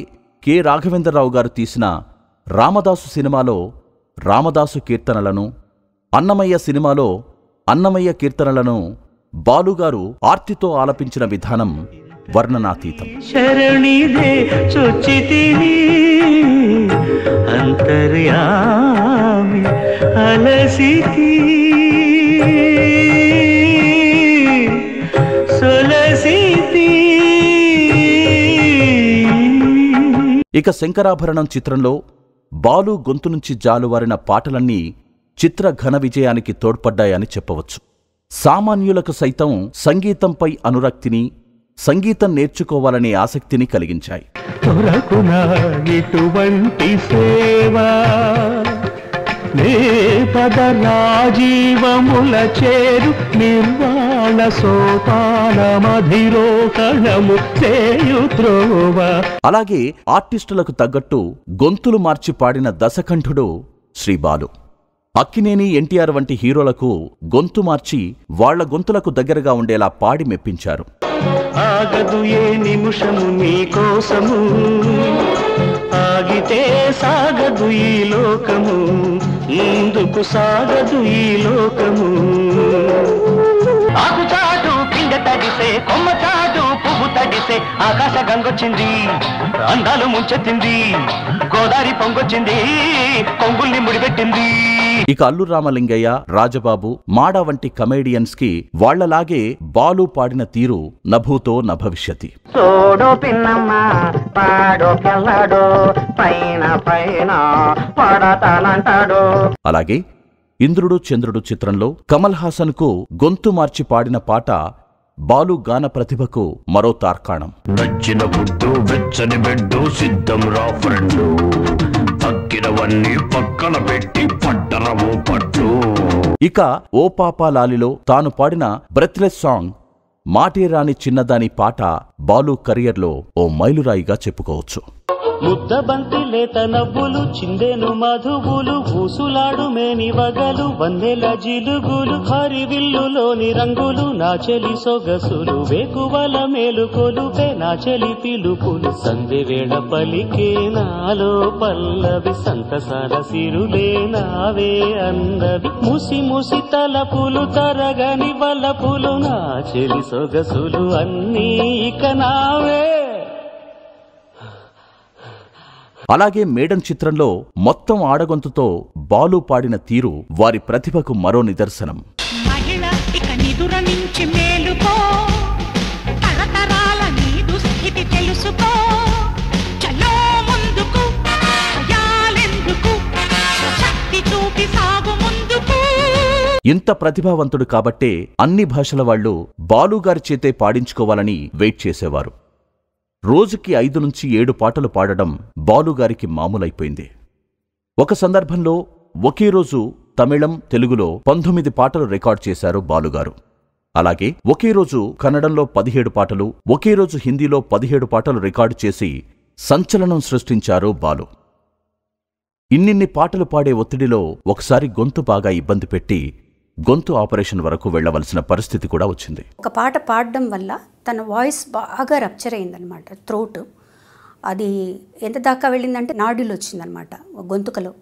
కె రాఘవేంద్రరావు గారు తీసిన రామదాసు సినిమాలో రామదాసు కీర్తనలను అన్నమయ్య సినిమాలో అన్నమయ్య కీర్తనలను బాలుగారు ఆర్తితో ఆలపించిన విధానం వర్ణనాతీతం శరణిదే చొచ్చితిని అంతర్యామి అలసితి ఇక శంకరాభరణం చిత్రంలో బాలు గొంతు నుంచి జాలువారిన పాటలన్నీ చిత్ర ఘన విజయానికి తోడ్పడ్డాయని చెప్పవచ్చు సామాన్యులకు సైతం సంగీతంపై అనురక్తిని సంగీతం నేర్చుకోవాలనే ఆసక్తిని కలిగించాయి జీవముల చేరు నిర్వాణ సోపానమధిరోహణము అలాగే ఆర్టిస్టులకు తగ్గట్టు గొంతులు మార్చి పాడిన దశకంఠుడు శ్రీబాలు అక్కినేని ఎన్టీఆర్ వంటి హీరోలకు గొంతు మార్చి వాళ్ల గొంతులకు దగ్గరగా ఉండేలా పాడి మెప్పించారు ఆగదు ఏ నిమిషము నీకోసము ఆగితే సాగదు ఈ లోకము ముందుకు సాగదు ఈ లోకము ఆకుచాటు కింద తడిసే కొమ్మచా బాబు తడిసే ఆకాశ గంగొచ్చింది అందాలు ముంచెత్తింది గోదావరి పొంగొచ్చింది కొంగుల్ని ముడిపెట్టింది ఇక అల్లు రామలింగయ్య రాజబాబు మాడ వంటి కమేడియన్స్ కి వాళ్లలాగే బాలు పాడిన తీరు నభూతో నభవిష్యతి తోడో అలాగే ఇంద్రుడు చంద్రుడు చిత్రంలో కమల్ హాసన్ కు గొంతు మార్చి పాడిన పాట బాలు గాన ప్రతిభకు మరో తార్కాణం సిద్ధం పక్కన పెట్టి ఇక ఓ పాపా లాలిలో తాను పాడిన బ్రెత్లెస్ సాంగ్ రాని చిన్నదాని పాట బాలు కెరియర్లో ఓ మైలురాయిగా చెప్పుకోవచ్చు ముద్ద బంతి లేత నవ్వులు చిందెను మధువులు ఊసులాడు మేని వగలు వందెల జిలుగులు హరి విల్లులోని రంగులు నా చెలి సొగసులు వేకువల మేలు కొలుపే నా చెలి పిలుపులు సంధి వేళ పలికే నాలో పల్లవి సంత సరసిరులే నావే అందవి ముసి ముసి తలపులు తరగని వల్ల పులు నా చెలి సొగసులు అన్నీ ఇక నావే అలాగే మేడం చిత్రంలో మొత్తం ఆడగొంతుతో బాలు పాడిన తీరు వారి ప్రతిభకు మరో నిదర్శనం ఇంత ప్రతిభావంతుడు కాబట్టే అన్ని భాషల వాళ్ళు బాలుగారి చేతే పాడించుకోవాలని వెయిట్ చేసేవారు రోజుకి ఐదు నుంచి ఏడు పాటలు పాడడం బాలుగారికి మామూలైపోయింది ఒక సందర్భంలో ఒకే రోజు తమిళం తెలుగులో పంతొమ్మిది పాటలు రికార్డ్ చేశారు బాలుగారు అలాగే ఒకే రోజు కన్నడంలో పదిహేడు పాటలు ఒకే రోజు హిందీలో పదిహేడు పాటలు రికార్డు చేసి సంచలనం సృష్టించారు బాలు ఇన్నిన్ని పాటలు పాడే ఒత్తిడిలో ఒకసారి గొంతు బాగా ఇబ్బంది పెట్టి గొంతు ఆపరేషన్ వరకు వెళ్లవలసిన పరిస్థితి కూడా వచ్చింది ఒక పాట పాడడం వల్ల తన వాయిస్ బాగా రప్చర్ అయిందనమాట త్రోట్ అది ఎంత దాకా వెళ్ళిందంటే నాడులు వచ్చిందనమాట గొంతుకలో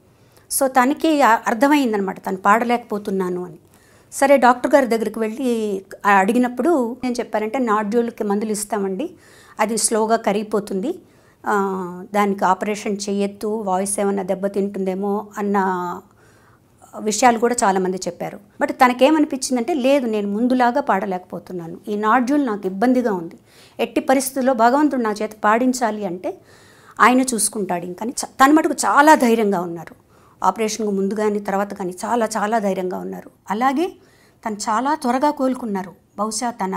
సో తనకి అర్థమైందనమాట తను పాడలేకపోతున్నాను అని సరే డాక్టర్ గారి దగ్గరికి వెళ్ళి అడిగినప్పుడు నేను చెప్పారంటే నాడ్యూల్కి మందులు ఇస్తామండి అది స్లోగా కరిగిపోతుంది దానికి ఆపరేషన్ చేయొద్దు వాయిస్ ఏమైనా దెబ్బతింటుందేమో అన్న విషయాలు కూడా చాలామంది చెప్పారు బట్ తనకేమనిపించిందంటే లేదు నేను ముందులాగా పాడలేకపోతున్నాను ఈ నాడ్యూల్ నాకు ఇబ్బందిగా ఉంది ఎట్టి పరిస్థితుల్లో భగవంతుడు నా చేత పాడించాలి అంటే ఆయన చూసుకుంటాడు ఇంకా తన మటుకు చాలా ధైర్యంగా ఉన్నారు ఆపరేషన్కు ముందు కానీ తర్వాత కానీ చాలా చాలా ధైర్యంగా ఉన్నారు అలాగే తను చాలా త్వరగా కోలుకున్నారు బహుశా తన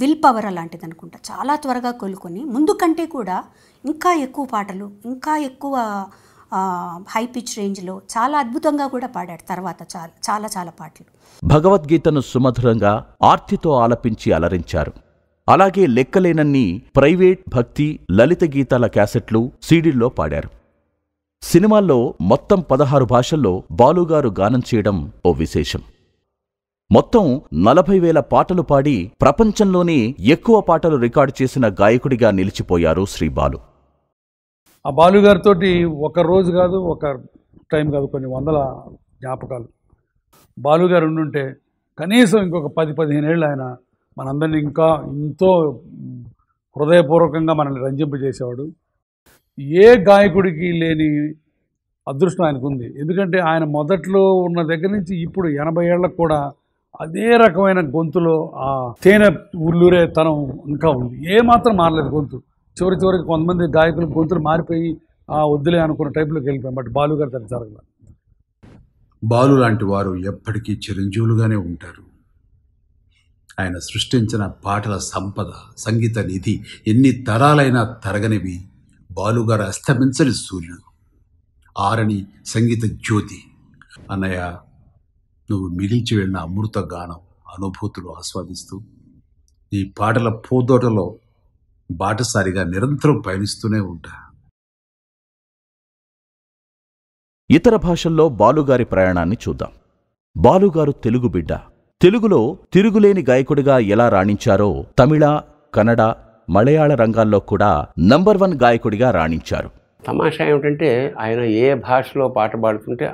విల్ పవర్ అలాంటిది అనుకుంటా చాలా త్వరగా కోలుకొని ముందు కంటే కూడా ఇంకా ఎక్కువ పాటలు ఇంకా ఎక్కువ హై పిచ్ రేంజ్లో చాలా అద్భుతంగా కూడా పాడాడు తర్వాత చాలా చాలా చాలా పాటలు భగవద్గీతను సుమధురంగా ఆర్తితో ఆలపించి అలరించారు అలాగే లెక్కలేనన్ని ప్రైవేట్ భక్తి లలిత గీతాల క్యాసెట్లు సీడీల్లో పాడారు సినిమాల్లో మొత్తం పదహారు భాషల్లో బాలుగారు గానం చేయడం ఓ విశేషం మొత్తం నలభై వేల పాటలు పాడి ప్రపంచంలోనే ఎక్కువ పాటలు రికార్డు చేసిన గాయకుడిగా నిలిచిపోయారు శ్రీబాలు ఆ బాలుగారితో ఒక రోజు కాదు ఒక టైం కాదు కొన్ని వందల జ్ఞాపకాలు బాలుగారు ఉండుంటే కనీసం ఇంకొక పది పదిహేను ఏళ్ళు ఆయన మనందరినీ ఇంకా ఎంతో హృదయపూర్వకంగా మనల్ని రంజింపజేసేవాడు ఏ గాయకుడికి లేని అదృష్టం ఆయనకు ఉంది ఎందుకంటే ఆయన మొదట్లో ఉన్న దగ్గర నుంచి ఇప్పుడు ఎనభై ఏళ్ళకు కూడా అదే రకమైన గొంతులో ఆ తేనె ఉల్లూరే తనం ఇంకా ఉంది ఏమాత్రం మారలేదు గొంతు చివరి చివరికి కొంతమంది గాయకులు గొంతులు మారిపోయి ఆ వద్దులే అనుకున్న టైప్లోకి వెళ్ళిపోయాం బట్ బాలు గారు తన జరగల బాలు లాంటి వారు ఎప్పటికీ చిరంజీవులుగానే ఉంటారు ఆయన సృష్టించిన పాటల సంపద సంగీత నిధి ఎన్ని తరాలైనా తరగనివి బాలుగారు అస్తమించని సూర్యుడు ఆరని సంగీత జ్యోతి అన్నయ్య నువ్వు మిగిల్చి వెళ్ళిన అమృత గానం అనుభూతులు ఆస్వాదిస్తూ నీ పాటల పూదోటలో బాటసారిగా నిరంతరం పయనిస్తూనే ఉంటా ఇతర భాషల్లో బాలుగారి ప్రయాణాన్ని చూద్దాం బాలుగారు తెలుగు బిడ్డ తెలుగులో తిరుగులేని గాయకుడిగా ఎలా రాణించారో తమిళ కన్నడ మలయాళ రంగాల్లో కూడా నంబర్ వన్ గాయకుడిగా రాణించారు తమాషా ఏమిటంటే ఆయన ఏ భాషలో పాట పాడుతుంటే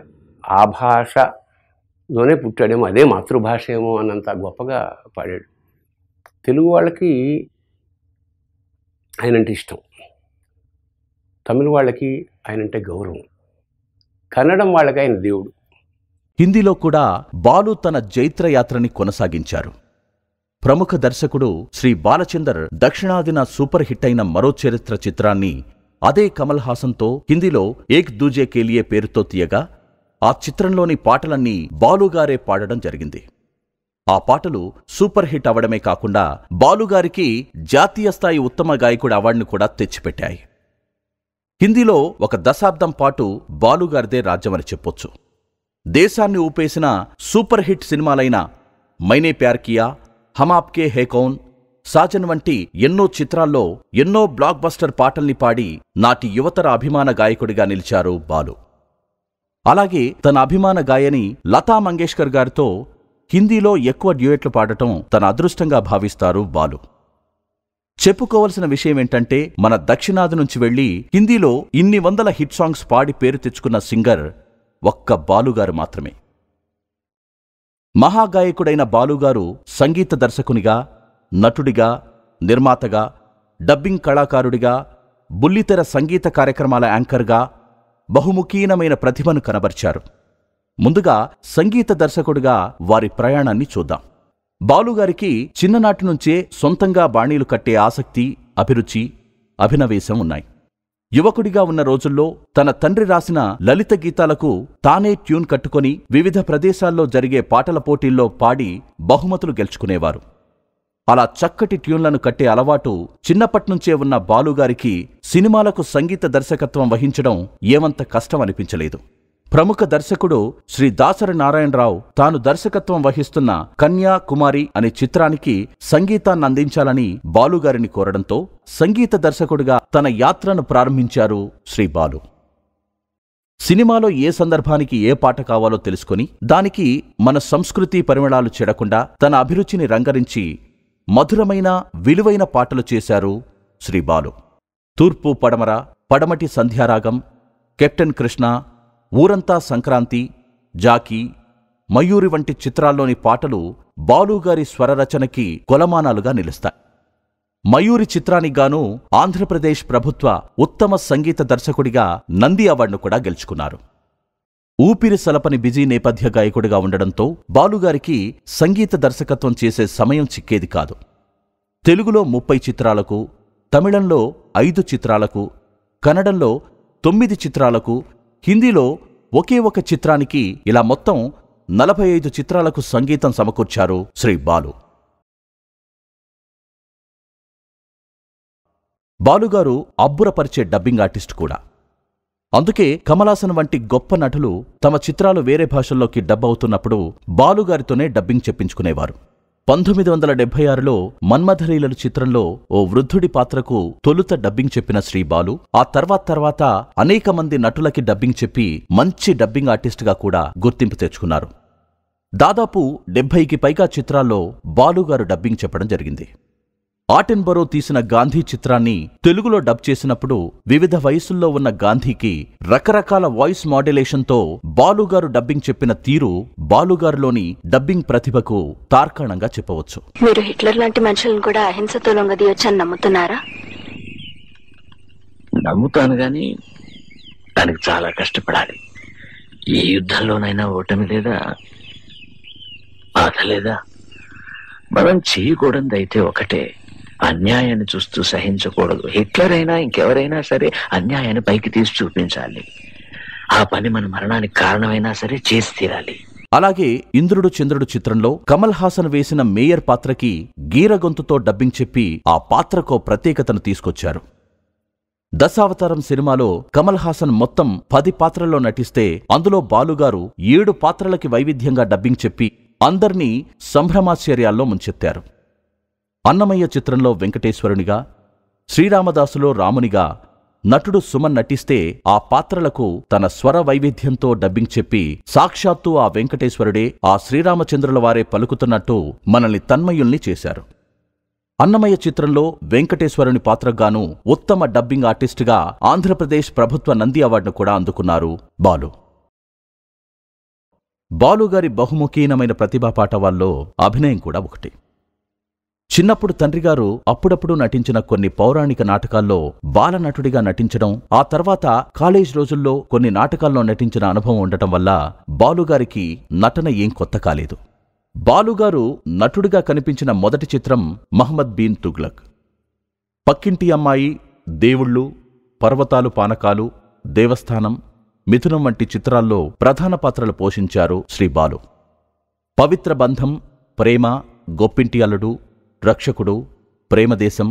ఆ భాషలోనే పుట్టాడేమో అదే మాతృభాష ఏమో అన్నంత గొప్పగా పాడాడు తెలుగు వాళ్ళకి ఆయన అంటే ఇష్టం తమిళ వాళ్ళకి ఆయన అంటే గౌరవం కన్నడం వాళ్ళకి ఆయన దేవుడు హిందీలో కూడా బాలు తన జైత్రయాత్రని కొనసాగించారు ప్రముఖ దర్శకుడు శ్రీ బాలచందర్ దక్షిణాదిన సూపర్ హిట్ అయిన మరో చరిత్ర చిత్రాన్ని అదే కమల్ హాసన్తో హిందీలో ఏక్ దూజే కేలియే పేరుతో తీయగా ఆ చిత్రంలోని పాటలన్నీ బాలుగారే పాడడం జరిగింది ఆ పాటలు సూపర్ హిట్ అవడమే కాకుండా బాలుగారికి జాతీయ స్థాయి ఉత్తమ గాయకుడి అవార్డును కూడా తెచ్చిపెట్టాయి హిందీలో ఒక దశాబ్దం పాటు బాలుగారిదే రాజ్యమని చెప్పొచ్చు దేశాన్ని ఊపేసిన సూపర్ హిట్ సినిమాలైన మైనే ప్యార్ కియా హమాప్కే హేకౌన్ సాజన్ వంటి ఎన్నో చిత్రాల్లో ఎన్నో బ్లాక్ బస్టర్ పాటల్ని పాడి నాటి యువతర అభిమాన గాయకుడిగా నిలిచారు బాలు అలాగే తన అభిమాన గాయని లతా మంగేష్కర్ గారితో హిందీలో ఎక్కువ డ్యూయెట్లు పాడటం తన అదృష్టంగా భావిస్తారు బాలు చెప్పుకోవలసిన విషయమేంటంటే మన దక్షిణాది నుంచి వెళ్లి హిందీలో ఇన్ని వందల హిట్ సాంగ్స్ పాడి పేరు తెచ్చుకున్న సింగర్ ఒక్క బాలుగారు మాత్రమే మహాగాయకుడైన బాలుగారు సంగీత దర్శకునిగా నటుడిగా నిర్మాతగా డబ్బింగ్ కళాకారుడిగా బుల్లితెర సంగీత కార్యక్రమాల యాంకర్గా బహుముఖీనమైన ప్రతిభను కనబర్చారు ముందుగా సంగీత దర్శకుడిగా వారి ప్రయాణాన్ని చూద్దాం బాలుగారికి చిన్ననాటి నుంచే సొంతంగా బాణీలు కట్టే ఆసక్తి అభిరుచి అభినవేశం ఉన్నాయి యువకుడిగా ఉన్న రోజుల్లో తన తండ్రి రాసిన లలిత గీతాలకు తానే ట్యూన్ కట్టుకుని వివిధ ప్రదేశాల్లో జరిగే పాటల పోటీల్లో పాడి బహుమతులు గెలుచుకునేవారు అలా చక్కటి ట్యూన్లను కట్టే అలవాటు చిన్నప్పట్నుంచే ఉన్న బాలుగారికి సినిమాలకు సంగీత దర్శకత్వం వహించడం ఏమంత కష్టమనిపించలేదు ప్రముఖ దర్శకుడు శ్రీ దాసరి నారాయణరావు తాను దర్శకత్వం వహిస్తున్న కన్యా కుమారి అనే చిత్రానికి సంగీతాన్ని అందించాలని బాలుగారిని కోరడంతో సంగీత దర్శకుడిగా తన యాత్రను ప్రారంభించారు శ్రీ బాలు సినిమాలో ఏ సందర్భానికి ఏ పాట కావాలో తెలుసుకుని దానికి మన సంస్కృతి పరిమళాలు చెడకుండా తన అభిరుచిని రంగరించి మధురమైన విలువైన పాటలు చేశారు శ్రీ బాలు తూర్పు పడమర పడమటి సంధ్యారాగం కెప్టెన్ కృష్ణ ఊరంతా సంక్రాంతి జాకీ మయూరి వంటి చిత్రాల్లోని పాటలు బాలుగారి స్వరరచనకి కొలమానాలుగా నిలుస్తాయి మయూరి చిత్రానికి గాను ఆంధ్రప్రదేశ్ ప్రభుత్వ ఉత్తమ సంగీత దర్శకుడిగా నంది అవార్డును కూడా గెలుచుకున్నారు ఊపిరి సలపని బిజీ నేపథ్య గాయకుడిగా ఉండడంతో బాలుగారికి సంగీత దర్శకత్వం చేసే సమయం చిక్కేది కాదు తెలుగులో ముప్పై చిత్రాలకు తమిళంలో ఐదు చిత్రాలకు కన్నడంలో తొమ్మిది చిత్రాలకు హిందీలో ఒకే ఒక చిత్రానికి ఇలా మొత్తం నలభై ఐదు చిత్రాలకు సంగీతం సమకూర్చారు శ్రీ బాలు బాలుగారు అబ్బురపరిచే డబ్బింగ్ ఆర్టిస్ట్ కూడా అందుకే కమలాసన్ వంటి గొప్ప నటులు తమ చిత్రాలు వేరే భాషల్లోకి డబ్ అవుతున్నప్పుడు బాలుగారితోనే డబ్బింగ్ చెప్పించుకునేవారు పంతొమ్మిది వందల డెబ్బై ఆరులో మన్మధరీలలు చిత్రంలో ఓ వృద్ధుడి పాత్రకు తొలుత డబ్బింగ్ చెప్పిన శ్రీబాలు ఆ తర్వాత తర్వాత అనేక మంది నటులకి డబ్బింగ్ చెప్పి మంచి డబ్బింగ్ గా కూడా గుర్తింపు తెచ్చుకున్నారు దాదాపు డెబ్బైకి పైగా చిత్రాల్లో బాలుగారు డబ్బింగ్ చెప్పడం జరిగింది ఆటెన్బరో తీసిన గాంధీ చిత్రాన్ని తెలుగులో డబ్ చేసినప్పుడు వివిధ వయసుల్లో ఉన్న గాంధీకి రకరకాల వాయిస్ మాడ్యులేషన్తో బాలుగారు డబ్బింగ్ చెప్పిన తీరు బాలుగారులోని డబ్బింగ్ ప్రతిభకు తార్కాణంగా చెప్పవచ్చు మీరు హిట్లర్ లాంటి మనుషులను కూడా అహింసతో లొంగదీయొచ్చని నమ్ముతున్నారా నమ్ముతాను గాని దానికి చాలా కష్టపడాలి ఏ యుద్ధంలోనైనా ఓటమి లేదా బాధ లేదా మనం చేయకూడదైతే ఒకటే అన్యాయాన్ని చూస్తూ సహించకూడదు హిట్లర్ అయినా ఇంకెవరైనా సరే అన్యాయాన్ని పైకి తీసి చూపించాలి ఆ పని మన మరణానికి కారణమైనా సరే చేసి తీరాలి అలాగే ఇంద్రుడు చంద్రుడు చిత్రంలో కమల్ హాసన్ వేసిన మేయర్ పాత్రకి గీరగొంతుతో డబ్బింగ్ చెప్పి ఆ పాత్రకో ప్రత్యేకతను తీసుకొచ్చారు దశావతారం సినిమాలో కమల్ హాసన్ మొత్తం పది పాత్రల్లో నటిస్తే అందులో బాలుగారు ఏడు పాత్రలకి వైవిధ్యంగా డబ్బింగ్ చెప్పి అందర్నీ సంభ్రమాశ్చర్యాల్లో ముంచెత్తారు అన్నమయ్య చిత్రంలో వెంకటేశ్వరునిగా శ్రీరామదాసులో రామునిగా నటుడు సుమన్ నటిస్తే ఆ పాత్రలకు తన స్వర వైవిధ్యంతో డబ్బింగ్ చెప్పి సాక్షాత్తు ఆ వెంకటేశ్వరుడే ఆ శ్రీరామచంద్రుల వారే పలుకుతున్నట్టు మనల్ని తన్మయుల్ని చేశారు అన్నమయ్య చిత్రంలో వెంకటేశ్వరుని పాత్రగాను ఉత్తమ డబ్బింగ్ ఆర్టిస్టుగా ఆంధ్రప్రదేశ్ ప్రభుత్వ నంది అవార్డును కూడా అందుకున్నారు బాలు బాలుగారి బహుముఖీనమైన ప్రతిభా పాఠవాల్లో అభినయం కూడా ఒకటి చిన్నప్పుడు తండ్రిగారు అప్పుడప్పుడు నటించిన కొన్ని పౌరాణిక నాటకాల్లో బాలనటుడిగా నటించడం ఆ తర్వాత కాలేజ్ రోజుల్లో కొన్ని నాటకాల్లో నటించిన అనుభవం ఉండటం వల్ల బాలుగారికి నటన ఏం కొత్త కాలేదు బాలుగారు నటుడిగా కనిపించిన మొదటి చిత్రం మహమ్మద్ బీన్ తుగ్లక్ పక్కింటి అమ్మాయి దేవుళ్ళు పర్వతాలు పానకాలు దేవస్థానం మిథునం వంటి చిత్రాల్లో ప్రధాన పాత్రలు పోషించారు శ్రీ బాలు పవిత్ర బంధం ప్రేమ గొప్పింటి అల్లుడు రక్షకుడు ప్రేమదేశం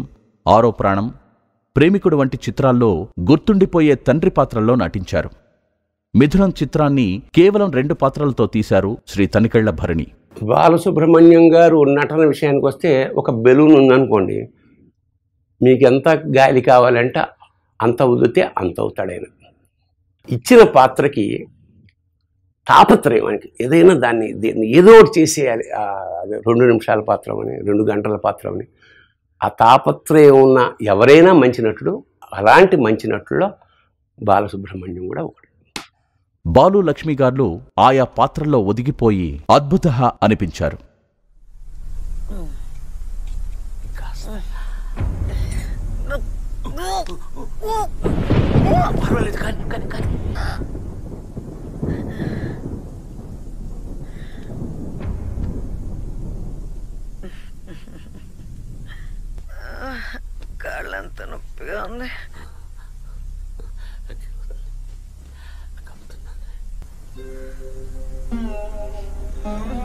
ఆరో ప్రాణం ప్రేమికుడు వంటి చిత్రాల్లో గుర్తుండిపోయే తండ్రి పాత్రల్లో నటించారు మిథునం చిత్రాన్ని కేవలం రెండు పాత్రలతో తీశారు శ్రీ తనికళ్ల భరణి బాలసుబ్రహ్మణ్యం గారు నటన విషయానికి వస్తే ఒక బెలూన్ ఉందనుకోండి మీకు ఎంత గాలి కావాలంటే అంత ఉదితే అంత అవుతాడైన ఇచ్చిన పాత్రకి తాపత్రయం మనకి ఏదైనా దాన్ని దీన్ని ఏదో ఒకటి చేసేయాలి రెండు నిమిషాల పాత్రమని రెండు గంటల పాత్రమని ఆ తాపత్రయం ఉన్న ఎవరైనా మంచి నటుడు అలాంటి మంచి నటుల్లో బాలసుబ్రహ్మణ్యం కూడా ఒకటి బాలు లక్ష్మి గారు ఆయా పాత్రల్లో ఒదిగిపోయి అద్భుత అనిపించారు పర్వాలేదు కానీ కానీ కానీ కాళ్ళంతా నొప్పిగా ఉంది mm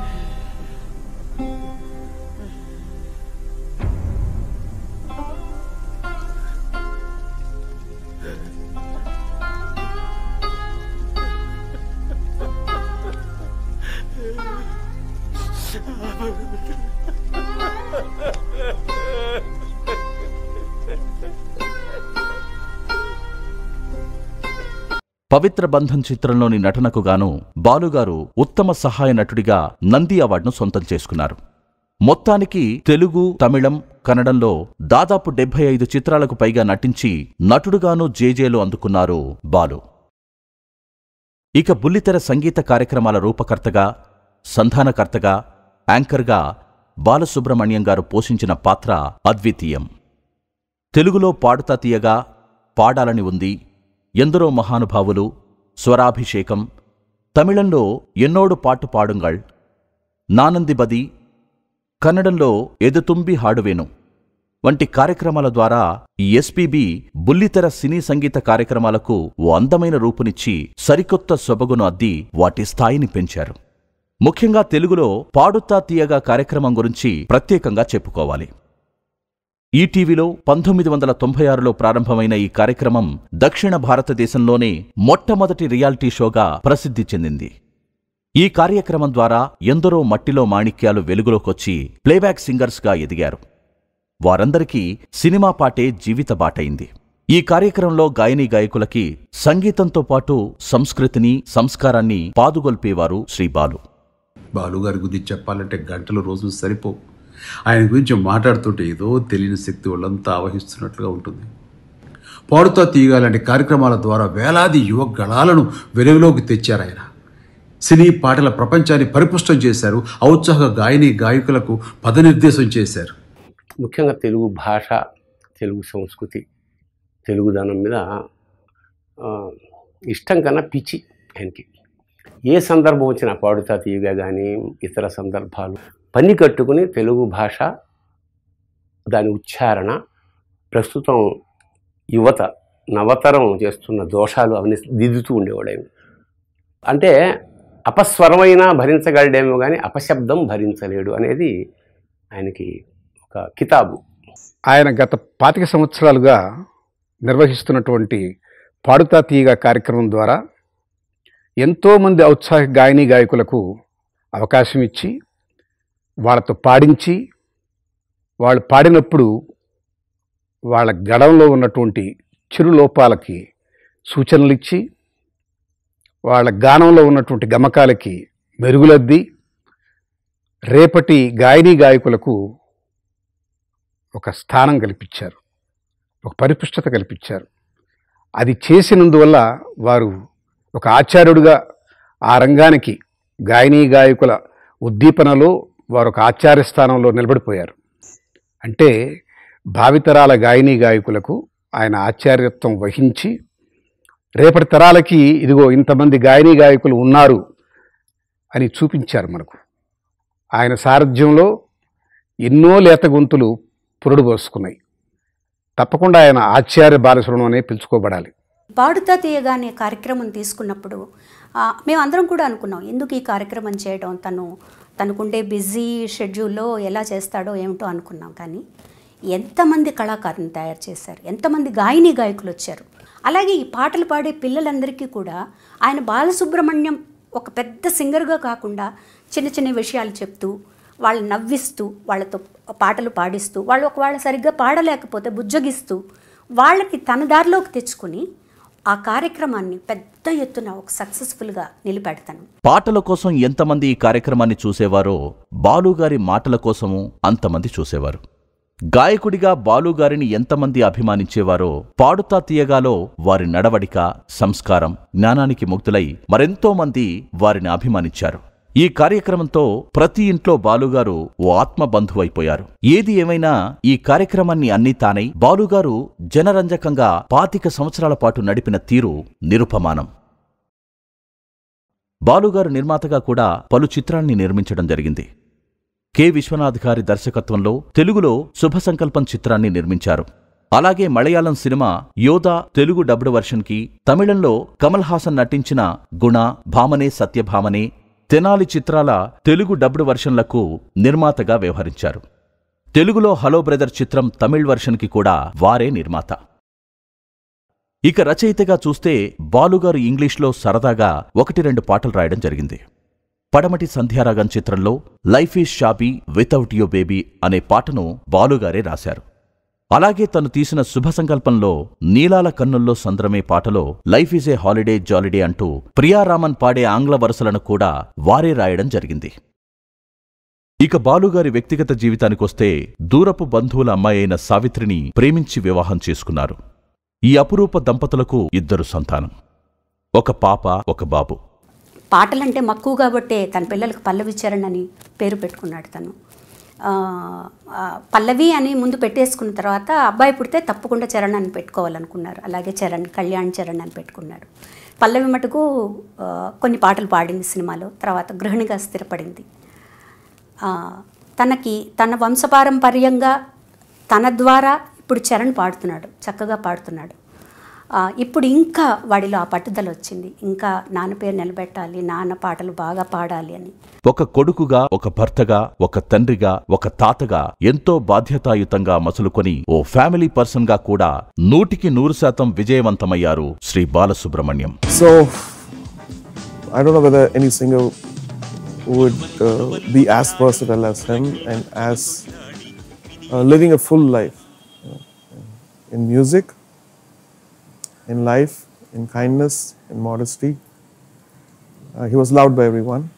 పవిత్ర బంధం చిత్రంలోని నటనకు గాను బాలుగారు ఉత్తమ సహాయ నటుడిగా నంది అవార్డును సొంతం చేసుకున్నారు మొత్తానికి తెలుగు తమిళం కన్నడంలో దాదాపు డెబ్బై ఐదు చిత్రాలకు పైగా నటించి నటుడుగాను జేజేలు అందుకున్నారు బాలు ఇక బుల్లితెర సంగీత కార్యక్రమాల రూపకర్తగా సంధానకర్తగా యాంకర్గా బాలసుబ్రహ్మణ్యం గారు పోషించిన పాత్ర అద్వితీయం తెలుగులో పాడుతా తీయగా పాడాలని ఉంది ఎందరో మహానుభావులు స్వరాభిషేకం తమిళంలో ఎన్నోడు పాటు పాడుంగాళ్ నానందిబది కన్నడంలో ఎదుతుంబి హాడువేను వంటి కార్యక్రమాల ద్వారా ఈ బుల్లితెర సినీ సంగీత కార్యక్రమాలకు ఓ అందమైన రూపునిచ్చి సరికొత్త సొబగును అద్ది వాటి స్థాయిని పెంచారు ముఖ్యంగా తెలుగులో పాడుతా తీయగా కార్యక్రమం గురించి ప్రత్యేకంగా చెప్పుకోవాలి ఈటీవీలో పంతొమ్మిది వందల తొంభై ఆరులో ప్రారంభమైన ఈ కార్యక్రమం దక్షిణ భారతదేశంలోనే మొట్టమొదటి రియాలిటీ షోగా ప్రసిద్ధి చెందింది ఈ కార్యక్రమం ద్వారా ఎందరో మట్టిలో మాణిక్యాలు వెలుగులోకొచ్చి ప్లేబ్యాక్ సింగర్స్గా ఎదిగారు వారందరికీ సినిమా పాటే జీవిత బాటైంది ఈ కార్యక్రమంలో గాయని గాయకులకి సంగీతంతో పాటు సంస్కృతిని సంస్కారాన్ని పాదుగొల్పేవారు శ్రీ బాలు బాలుగారి గురించి చెప్పాలంటే గంటలు రోజు సరిపోవు ఆయన గురించి మాట్లాడుతుంటే ఏదో తెలియని శక్తి వాళ్ళంతా ఆవహిస్తున్నట్లుగా ఉంటుంది పాడుతా తీయగా లాంటి కార్యక్రమాల ద్వారా వేలాది యువ గళాలను వెలుగులోకి తెచ్చారు ఆయన సినీ పాటల ప్రపంచాన్ని పరిపుష్టం చేశారు ఔత్సాహ గాయని గాయకులకు నిర్దేశం చేశారు ముఖ్యంగా తెలుగు భాష తెలుగు సంస్కృతి తెలుగుదనం మీద ఇష్టం కన్నా పిచ్చి ఆయనకి ఏ సందర్భం వచ్చినా పాడుతా తీయగా కానీ ఇతర సందర్భాలు పని కట్టుకుని తెలుగు భాష దాని ఉచ్చారణ ప్రస్తుతం యువత నవతరం చేస్తున్న దోషాలు అవన్నీ దిద్దుతూ ఉండేవాడేమి అంటే అపస్వరమైనా భరించగలడేమో కానీ అపశబ్దం భరించలేడు అనేది ఆయనకి ఒక కితాబు ఆయన గత పాతిక సంవత్సరాలుగా నిర్వహిస్తున్నటువంటి పాడుతా తీగ కార్యక్రమం ద్వారా ఎంతోమంది ఔత్సాహిక గాయని గాయకులకు అవకాశం ఇచ్చి వాళ్ళతో పాడించి వాళ్ళు పాడినప్పుడు వాళ్ళ గడంలో ఉన్నటువంటి చిరులోపాలకి సూచనలు ఇచ్చి వాళ్ళ గానంలో ఉన్నటువంటి గమకాలకి మెరుగులద్ది రేపటి గాయనీ గాయకులకు ఒక స్థానం కల్పించారు ఒక పరిపుష్టత కల్పించారు అది చేసినందువల్ల వారు ఒక ఆచార్యుడిగా ఆ రంగానికి గాయనీ గాయకుల ఉద్దీపనలో వారు ఒక ఆచార్య స్థానంలో నిలబడిపోయారు అంటే భావితరాల గాయని గాయకులకు ఆయన ఆచార్యత్వం వహించి రేపటి తరాలకి ఇదిగో ఇంతమంది గాయని గాయకులు ఉన్నారు అని చూపించారు మనకు ఆయన సారథ్యంలో ఎన్నో లేత గొంతులు పురుడుబోసుకున్నాయి తప్పకుండా ఆయన ఆచార్య బాలసురుణం అనే పిలుచుకోబడాలి పాడుతా తీయగా అనే కార్యక్రమం తీసుకున్నప్పుడు మేమందరం కూడా అనుకున్నాం ఎందుకు ఈ కార్యక్రమం చేయడం తను తనకుండే బిజీ షెడ్యూల్లో ఎలా చేస్తాడో ఏమిటో అనుకున్నాం కానీ ఎంతమంది కళాకారుని తయారు చేశారు ఎంతమంది గాయని గాయకులు వచ్చారు అలాగే ఈ పాటలు పాడే పిల్లలందరికీ కూడా ఆయన బాలసుబ్రహ్మణ్యం ఒక పెద్ద సింగర్గా కాకుండా చిన్న చిన్న విషయాలు చెప్తూ వాళ్ళు నవ్విస్తూ వాళ్ళతో పాటలు పాడిస్తూ వాళ్ళు ఒకవేళ సరిగ్గా పాడలేకపోతే బుజ్జగిస్తూ వాళ్ళని తన దారిలోకి తెచ్చుకుని ఆ కార్యక్రమాన్ని పెద్ద పెద్ద ఎత్తున ఒక గా నిలబెడతాను పాటల కోసం ఎంతమంది ఈ కార్యక్రమాన్ని చూసేవారో బాలుగారి మాటల కోసము అంతమంది చూసేవారు గాయకుడిగా బాలుగారిని ఎంతమంది అభిమానించేవారో పాడుతా తీయగాలో వారి నడవడిక సంస్కారం జ్ఞానానికి ముగ్ధులై మరెంతో మంది వారిని అభిమానించారు ఈ కార్యక్రమంతో ప్రతి ఇంట్లో బాలుగారు ఓ ఆత్మబంధువైపోయారు ఏది ఏమైనా ఈ కార్యక్రమాన్ని అన్నీ తానై బాలుగారు జనరంజకంగా పాతిక సంవత్సరాల పాటు నడిపిన తీరు నిరుపమానం బాలుగారు నిర్మాతగా కూడా పలు చిత్రాల్ని నిర్మించడం జరిగింది కె విశ్వనాథ్ గారి దర్శకత్వంలో తెలుగులో శుభ సంకల్పం చిత్రాన్ని నిర్మించారు అలాగే మలయాళం సినిమా యోధా తెలుగు డబ్డ్ వర్షన్కి తమిళంలో కమల్ హాసన్ నటించిన గుణ భామనే సత్యభామనే తెనాలి చిత్రాల తెలుగు డబ్డ్ వర్షన్లకు నిర్మాతగా వ్యవహరించారు తెలుగులో హలో బ్రదర్ చిత్రం తమిళ్ వర్షన్కి కూడా వారే నిర్మాత ఇక రచయితగా చూస్తే బాలుగారు ఇంగ్లీష్లో సరదాగా ఒకటి రెండు పాటలు రాయడం జరిగింది పడమటి సంధ్యారాగం చిత్రంలో life is shabby without you baby అనే పాటను బాలుగారే రాశారు అలాగే తను తీసిన శుభ సంకల్పంలో నీలాల కన్నుల్లో సంద్రమే పాటలో life is a holiday jolly day Priyaraman పాడే ఆంగ్ల వరుసలను కూడా వారే రాయడం జరిగింది ఇక బాలుగారి వ్యక్తిగత జీవితానికొస్తే దూరపు బంధువుల అయిన సావిత్రిని ప్రేమించి వివాహం చేసుకున్నారు ఈ అపురూప దంపతులకు ఇద్దరు సంతానం ఒక పాప ఒక బాబు పాటలంటే మక్కువ కాబట్టే తన పిల్లలకు పల్లవిచ్చారణని పేరు పెట్టుకున్నాడు తను పల్లవి అని ముందు పెట్టేసుకున్న తర్వాత అబ్బాయి పుడితే తప్పకుండా చరణ్ అని పెట్టుకోవాలనుకున్నారు అలాగే చరణ్ కళ్యాణ్ చరణ్ అని పెట్టుకున్నారు పల్లవి మటుకు కొన్ని పాటలు పాడింది సినిమాలో తర్వాత గృహిణిగా స్థిరపడింది తనకి తన వంశపారంపర్యంగా తన ద్వారా ఇప్పుడు చరణ్ పాడుతున్నాడు చక్కగా పాడుతున్నాడు ఇప్పుడు ఇంకా వాడిలో ఆ పట్టుదల వచ్చింది ఇంకా నాన్న పేరు నిలబెట్టాలి నాన్న పాటలు బాగా పాడాలి అని ఒక కొడుకుగా ఒక భర్తగా ఒక తండ్రిగా ఒక తాతగా ఎంతో బాధ్యతాయుతంగా మసులుకొని ఓ ఫ్యామిలీ పర్సన్ గా కూడా నూటికి నూరు శాతం విజయవంతమయ్యారు Shri Balasubrahmanyam so I don't know whether any singer would uh, be as versatile as him and uh, in life, in kindness, in modesty. Uh, he was loved by everyone.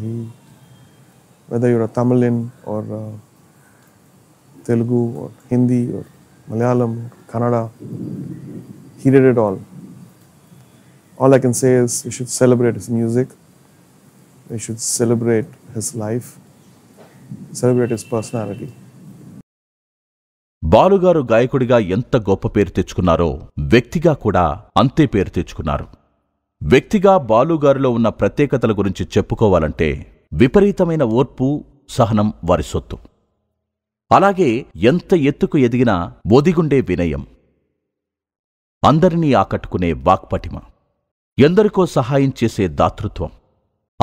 He, whether you're a Tamilin or uh, Telugu or Hindi or Malayalam, Kannada, he did it all. All I can say is we should celebrate his music. We should celebrate his life, celebrate his personality. బాలుగారు గాయకుడిగా ఎంత గొప్ప పేరు తెచ్చుకున్నారో వ్యక్తిగా కూడా అంతే పేరు తెచ్చుకున్నారు వ్యక్తిగా బాలుగారిలో ఉన్న ప్రత్యేకతల గురించి చెప్పుకోవాలంటే విపరీతమైన ఓర్పు సహనం వారి సొత్తు అలాగే ఎంత ఎత్తుకు ఎదిగినా ఒదిగుండే వినయం అందరినీ ఆకట్టుకునే వాక్పటిమ ఎందరికో సహాయం చేసే దాతృత్వం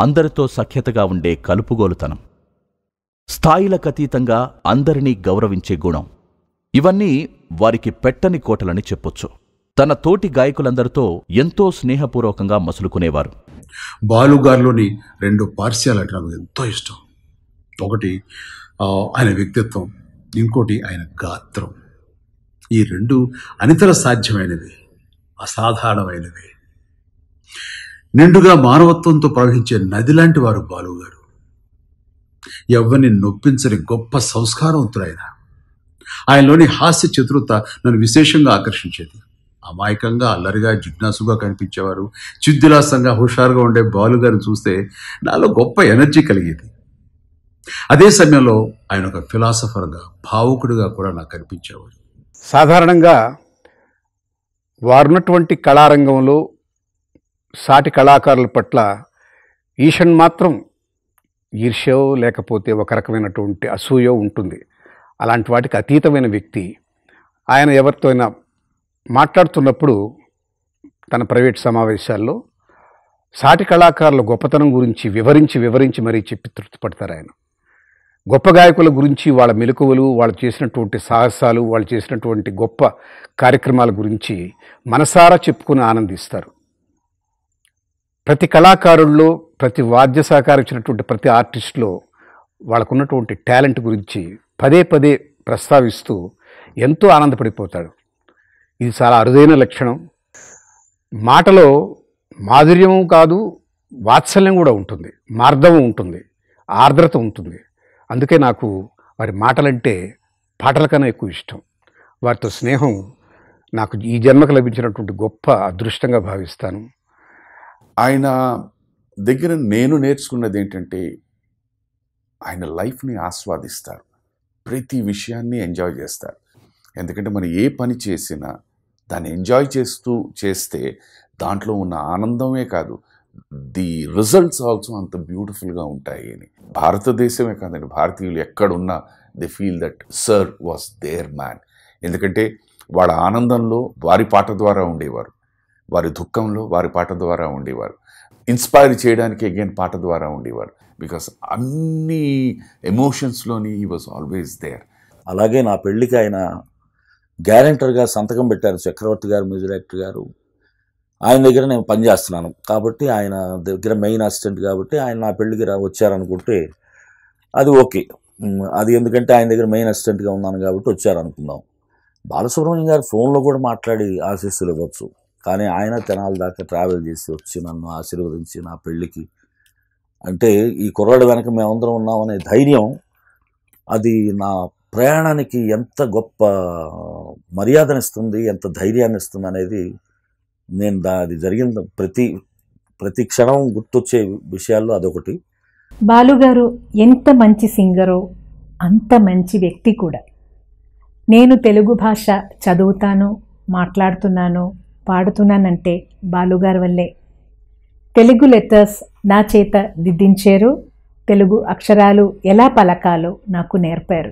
అందరితో సఖ్యతగా ఉండే కలుపుగోలుతనం స్థాయిలకతీతంగా అందరినీ గౌరవించే గుణం ఇవన్నీ వారికి పెట్టని కోటలని చెప్పొచ్చు తన తోటి గాయకులందరితో ఎంతో స్నేహపూర్వకంగా మసులుకునేవారు బాలుగారిలోని రెండు పార్శ్యాలు అంటే నాకు ఎంతో ఇష్టం ఒకటి ఆయన వ్యక్తిత్వం ఇంకోటి ఆయన గాత్రం ఈ రెండు అనితర సాధ్యమైనవి అసాధారణమైనవి నిండుగా మానవత్వంతో ప్రవహించే నది లాంటి వారు బాలుగారు ఎవరిని నొప్పించని గొప్ప సంస్కారవంతుడైనా ఆయన ఆయనలోని హాస్య చతురత నన్ను విశేషంగా ఆకర్షించేది అమాయకంగా అల్లరిగా జిజ్ఞాసుగా కనిపించేవారు చిద్దులాసంగా హుషారుగా ఉండే బాలుగారిని చూస్తే నాలో గొప్ప ఎనర్జీ కలిగేది అదే సమయంలో ఆయన ఒక ఫిలాసఫర్గా భావుకుడిగా కూడా నాకు కనిపించేవారు సాధారణంగా వారున్నటువంటి కళారంగంలో సాటి కళాకారుల పట్ల ఈషన్ మాత్రం ఈర్ష్యో లేకపోతే ఒక రకమైనటువంటి అసూయో ఉంటుంది అలాంటి వాటికి అతీతమైన వ్యక్తి ఆయన ఎవరితో అయినా మాట్లాడుతున్నప్పుడు తన ప్రైవేట్ సమావేశాల్లో సాటి కళాకారుల గొప్పతనం గురించి వివరించి వివరించి మరీ చెప్పి తృప్తిపడతారు ఆయన గొప్ప గాయకుల గురించి వాళ్ళ మెలకువలు వాళ్ళు చేసినటువంటి సాహసాలు వాళ్ళు చేసినటువంటి గొప్ప కార్యక్రమాల గురించి మనసారా చెప్పుకుని ఆనందిస్తారు ప్రతి కళాకారుల్లో ప్రతి వాద్య సహకారం ఇచ్చినటువంటి ప్రతి ఆర్టిస్ట్లో వాళ్ళకున్నటువంటి టాలెంట్ గురించి పదే పదే ప్రస్తావిస్తూ ఎంతో ఆనందపడిపోతాడు ఇది చాలా అరుదైన లక్షణం మాటలో మాధుర్యము కాదు వాత్సల్యం కూడా ఉంటుంది మార్దవం ఉంటుంది ఆర్ద్రత ఉంటుంది అందుకే నాకు వారి మాటలంటే పాటల కన్నా ఎక్కువ ఇష్టం వారితో స్నేహం నాకు ఈ జన్మకు లభించినటువంటి గొప్ప అదృష్టంగా భావిస్తాను ఆయన దగ్గర నేను నేర్చుకున్నది ఏంటంటే ఆయన లైఫ్ని ఆస్వాదిస్తారు ప్రతి విషయాన్ని ఎంజాయ్ చేస్తారు ఎందుకంటే మనం ఏ పని చేసినా దాన్ని ఎంజాయ్ చేస్తూ చేస్తే దాంట్లో ఉన్న ఆనందమే కాదు ది రిజల్ట్స్ ఆల్సో అంత బ్యూటిఫుల్గా ఉంటాయి అని భారతదేశమే కాదండి భారతీయులు ఎక్కడున్నా they feel that sir was there man ఎందుకంటే వాళ్ళ ఆనందంలో వారి పాట ద్వారా ఉండేవారు వారి దుఃఖంలో వారి పాట ద్వారా ఉండేవారు ఇన్స్పైర్ చేయడానికి అగైన్ పాట ద్వారా ఉండేవారు బికాస్ అన్ని ఎమోషన్స్లోని ఈ వాజ్ ఆల్వేస్ దేర్ అలాగే నా పెళ్ళికి ఆయన గ్యారెంటర్గా సంతకం పెట్టారు చక్రవర్తి గారు మ్యూజిక్ డైరెక్టర్ గారు ఆయన దగ్గర నేను పనిచేస్తున్నాను కాబట్టి ఆయన దగ్గర మెయిన్ అసిస్టెంట్ కాబట్టి ఆయన నా పెళ్ళికి వచ్చారనుకుంటే అది ఓకే అది ఎందుకంటే ఆయన దగ్గర మెయిన్ అసిస్టెంట్గా ఉన్నాను కాబట్టి వచ్చారనుకుందాం బాలసుబ్రహ్మణ్యం గారు ఫోన్లో కూడా మాట్లాడి ఆశీస్సులు ఇవ్వచ్చు కానీ ఆయన తెనాల దాకా ట్రావెల్ చేసి వచ్చి నన్ను ఆశీర్వదించి నా పెళ్ళికి అంటే ఈ కుర్రాడు వెనక మేమందరం ఉన్నామనే ధైర్యం అది నా ప్రయాణానికి ఎంత గొప్ప మర్యాదనిస్తుంది ఎంత ధైర్యాన్ని ఇస్తుంది అనేది నేను దా అది జరిగిన ప్రతి ప్రతి క్షణం గుర్తొచ్చే విషయాల్లో అదొకటి బాలుగారు ఎంత మంచి సింగరో అంత మంచి వ్యక్తి కూడా నేను తెలుగు భాష చదువుతాను మాట్లాడుతున్నాను పాడుతున్నానంటే బాలుగారి వల్లే తెలుగు లెటర్స్ నా చేత దిద్దించారు తెలుగు అక్షరాలు ఎలా పలకాలో నాకు నేర్పారు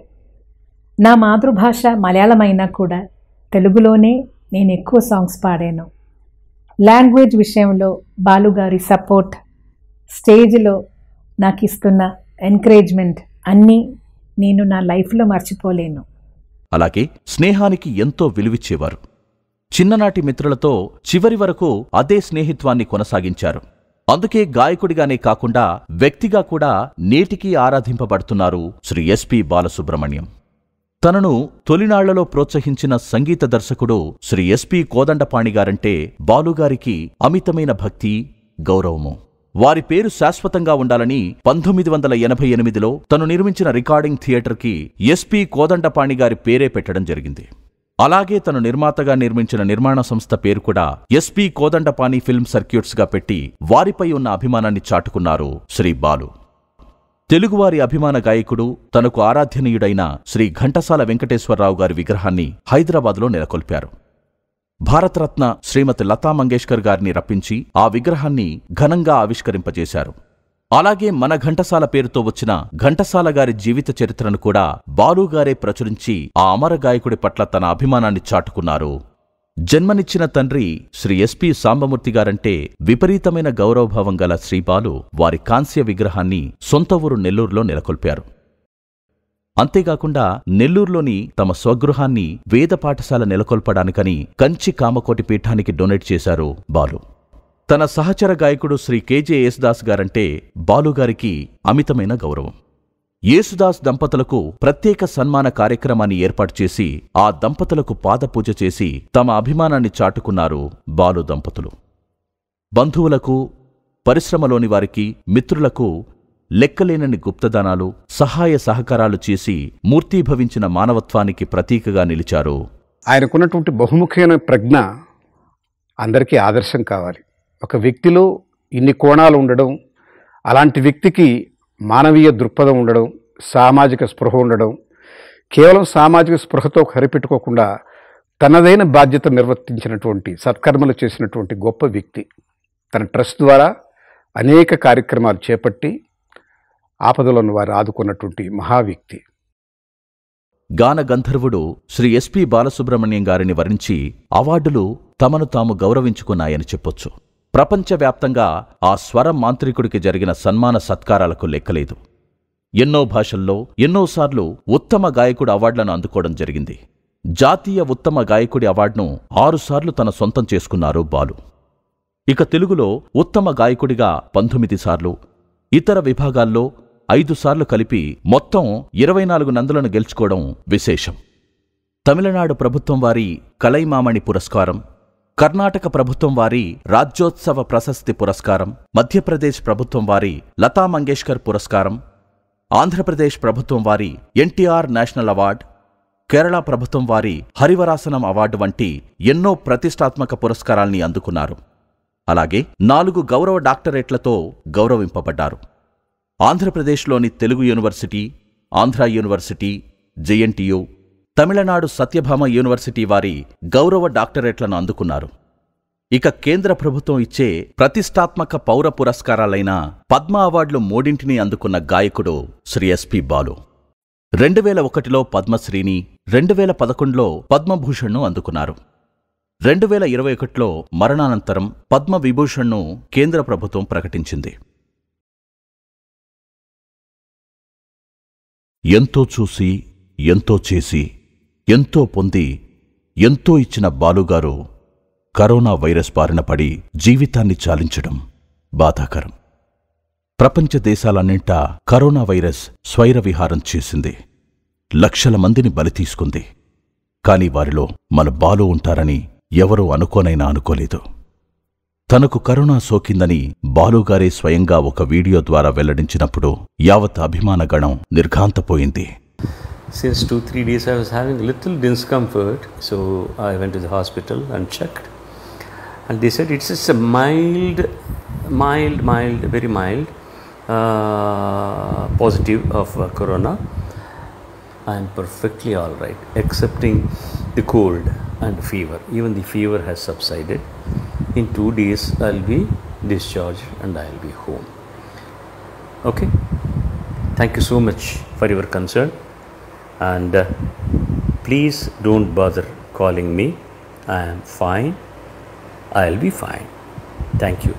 నా మాతృభాష మలయాళమైనా కూడా తెలుగులోనే నేను ఎక్కువ సాంగ్స్ పాడాను లాంగ్వేజ్ విషయంలో బాలుగారి సపోర్ట్ స్టేజ్లో నాకు ఇస్తున్న ఎంకరేజ్మెంట్ అన్నీ నేను నా లైఫ్లో మర్చిపోలేను అలాగే స్నేహానికి ఎంతో విలువిచ్చేవారు చిన్ననాటి మిత్రులతో చివరి వరకు అదే స్నేహిత్వాన్ని కొనసాగించారు అందుకే గాయకుడిగానే కాకుండా వ్యక్తిగా కూడా నేటికీ ఆరాధింపబడుతున్నారు శ్రీ ఎస్పి బాలసుబ్రహ్మణ్యం తనను తొలినాళ్లలో ప్రోత్సహించిన సంగీత దర్శకుడు శ్రీ ఎస్పి కోదండపాణిగారంటే బాలుగారికి అమితమైన భక్తి గౌరవము వారి పేరు శాశ్వతంగా ఉండాలని పంతొమ్మిది వందల ఎనభై ఎనిమిదిలో తను నిర్మించిన రికార్డింగ్ థియేటర్కి ఎస్పి కోదండపాణిగారి పేరే పెట్టడం జరిగింది అలాగే తను నిర్మాతగా నిర్మించిన నిర్మాణ సంస్థ పేరు కూడా ఎస్పి కోదండపాణి ఫిల్మ్ సర్క్యూట్స్ గా పెట్టి వారిపై ఉన్న అభిమానాన్ని చాటుకున్నారు శ్రీ బాలు తెలుగువారి అభిమాన గాయకుడు తనకు ఆరాధ్యనీయుడైన శ్రీ ఘంటసాల వెంకటేశ్వరరావు గారి విగ్రహాన్ని హైదరాబాద్లో నెలకొల్పారు భారతరత్న శ్రీమతి లతా మంగేష్కర్ గారిని రప్పించి ఆ విగ్రహాన్ని ఘనంగా ఆవిష్కరింపజేశారు అలాగే మన ఘంటసాల పేరుతో వచ్చిన ఘంటసాల గారి జీవిత చరిత్రను కూడా బాలుగారే ప్రచురించి ఆ అమర గాయకుడి పట్ల తన అభిమానాన్ని చాటుకున్నారు జన్మనిచ్చిన తండ్రి శ్రీ ఎస్పి సాంబమూర్తి గారంటే విపరీతమైన గౌరవభావం గల శ్రీబాలు వారి కాంస్య విగ్రహాన్ని సొంత ఊరు నెల్లూరులో నెలకొల్పారు అంతేకాకుండా నెల్లూరులోని తమ స్వగృహాన్ని వేద పాఠశాల నెలకొల్పడానికని కంచి కామకోటి పీఠానికి డొనేట్ చేశారు బాలు తన సహచర గాయకుడు శ్రీ కేజే యేసుదాస్ గారంటే బాలుగారికి అమితమైన గౌరవం యేసుదాస్ దంపతులకు ప్రత్యేక సన్మాన కార్యక్రమాన్ని ఏర్పాటు చేసి ఆ దంపతులకు పాదపూజ చేసి తమ అభిమానాన్ని చాటుకున్నారు బాలు దంపతులు బంధువులకు పరిశ్రమలోని వారికి మిత్రులకు లెక్కలేనని గుప్తదానాలు సహాయ సహకారాలు చేసి మూర్తీభవించిన మానవత్వానికి ప్రతీకగా నిలిచారు ఆయనకున్నటువంటి బహుముఖమైన ప్రజ్ఞ అందరికీ ఆదర్శం కావాలి ఒక వ్యక్తిలో ఇన్ని కోణాలు ఉండడం అలాంటి వ్యక్తికి మానవీయ దృక్పథం ఉండడం సామాజిక స్పృహ ఉండడం కేవలం సామాజిక స్పృహతో కరిపెట్టుకోకుండా తనదైన బాధ్యత నిర్వర్తించినటువంటి సత్కర్మలు చేసినటువంటి గొప్ప వ్యక్తి తన ట్రస్ట్ ద్వారా అనేక కార్యక్రమాలు చేపట్టి ఆపదలను వారు ఆదుకున్నటువంటి మహా వ్యక్తి గాన గంధర్వుడు శ్రీ ఎస్పి బాలసుబ్రహ్మణ్యం గారిని వరించి అవార్డులు తమను తాము గౌరవించుకున్నాయని చెప్పొచ్చు ప్రపంచవ్యాప్తంగా ఆ స్వర మాంత్రికుడికి జరిగిన సన్మాన సత్కారాలకు లెక్కలేదు ఎన్నో భాషల్లో ఎన్నోసార్లు ఉత్తమ గాయకుడి అవార్డులను అందుకోవడం జరిగింది జాతీయ ఉత్తమ గాయకుడి అవార్డును ఆరుసార్లు తన సొంతం చేసుకున్నారు బాలు ఇక తెలుగులో ఉత్తమ గాయకుడిగా పంతొమ్మిది సార్లు ఇతర విభాగాల్లో ఐదు సార్లు కలిపి మొత్తం ఇరవై నాలుగు నందులను గెలుచుకోవడం విశేషం తమిళనాడు ప్రభుత్వం వారి కలైమామణి పురస్కారం కర్ణాటక ప్రభుత్వం వారి రాజ్యోత్సవ ప్రశస్తి పురస్కారం మధ్యప్రదేశ్ ప్రభుత్వం వారి లతా మంగేష్కర్ పురస్కారం ఆంధ్రప్రదేశ్ ప్రభుత్వం వారి ఎన్టీఆర్ నేషనల్ అవార్డ్ కేరళ ప్రభుత్వం వారి హరివరాసనం అవార్డు వంటి ఎన్నో ప్రతిష్టాత్మక పురస్కారాల్ని అందుకున్నారు అలాగే నాలుగు గౌరవ డాక్టరేట్లతో గౌరవింపబడ్డారు ఆంధ్రప్రదేశ్లోని Telugu university Andhra university JNTU Tamil Nadu Sathyabama university వారి గౌరవ డాక్టరేట్లను అందుకున్నారు ఇక కేంద్ర ప్రభుత్వం ఇచ్చే ప్రతిష్టాత్మక పౌర పురస్కారాలైన పద్మ అవార్డులు మూడింటిని అందుకున్న గాయకుడు శ్రీ ఎస్పి బాలు రెండు వేల ఒకటిలో పద్మశ్రీని రెండు వేల పదకొండులో పద్మభూషణ్ను అందుకున్నారు రెండు వేల ఇరవై ఒకటిలో మరణానంతరం పద్మ విభూషణ్ను కేంద్ర ప్రభుత్వం ప్రకటించింది ఎంతో చూసి ఎంతో చేసి ఎంతో పొంది ఎంతో ఇచ్చిన బాలుగారు కరోనా వైరస్ బారిన పడి జీవితాన్ని చాలించడం బాధాకరం ప్రపంచ దేశాలన్నింటా కరోనా వైరస్ స్వైరవిహారం చేసింది లక్షల మందిని బలి తీసుకుంది కాని వారిలో మన బాలు ఉంటారని ఎవరూ అనుకోనైనా అనుకోలేదు తనకు కరోనా సోకిందని బాలుగారే స్వయంగా ఒక వీడియో ద్వారా వెల్లడించినప్పుడు యావత్ అభిమానగణం నిర్ఘాంతపోయింది since two, three days I was having little discomfort. So I went to the hospital and checked. And they said it's just a mild, mild, mild, very mild uh, positive of uh, corona. I am perfectly all right, excepting the cold and fever. Even the fever has subsided. In two days, I'll be discharged and I'll be home. Okay? Thank you so much for your concern. And please don't bother calling me me. Fine I fine. I'll fine thank you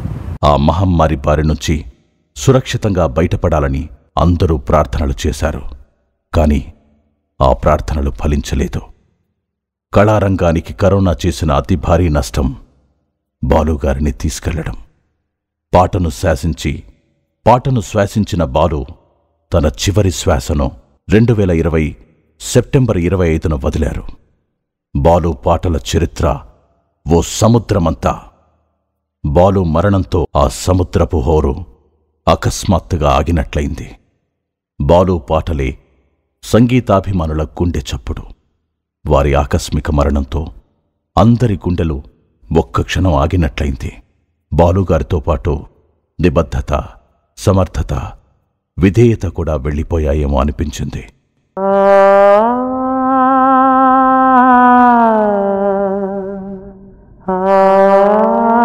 ఆ మహమ్మారి బారి నుంచి సురక్షితంగా బయటపడాలని అందరూ ప్రార్థనలు చేశారు కానీ ఆ ప్రార్థనలు ఫలించలేదు కళారంగానికి కరోనా చేసిన అతి భారీ నష్టం బాలుగారిని తీసుకెళ్లడం పాటను శాసించి పాటను శ్వాసించిన బాలు తన చివరి శ్వాసను రెండు వేల ఇరవై సెప్టెంబర్ ఇరవై ఐదున వదిలారు బాలు పాటల చరిత్ర ఓ సముద్రమంతా బాలు మరణంతో ఆ సముద్రపు హోరు అకస్మాత్తుగా ఆగినట్లయింది బాలు పాటలే సంగీతాభిమానుల గుండె చప్పుడు వారి ఆకస్మిక మరణంతో అందరి గుండెలు ఒక్క క్షణం ఆగినట్లయింది బాలుగారితో పాటు నిబద్ధత సమర్థత విధేయత కూడా వెళ్ళిపోయాయేమో అనిపించింది Ah, ah.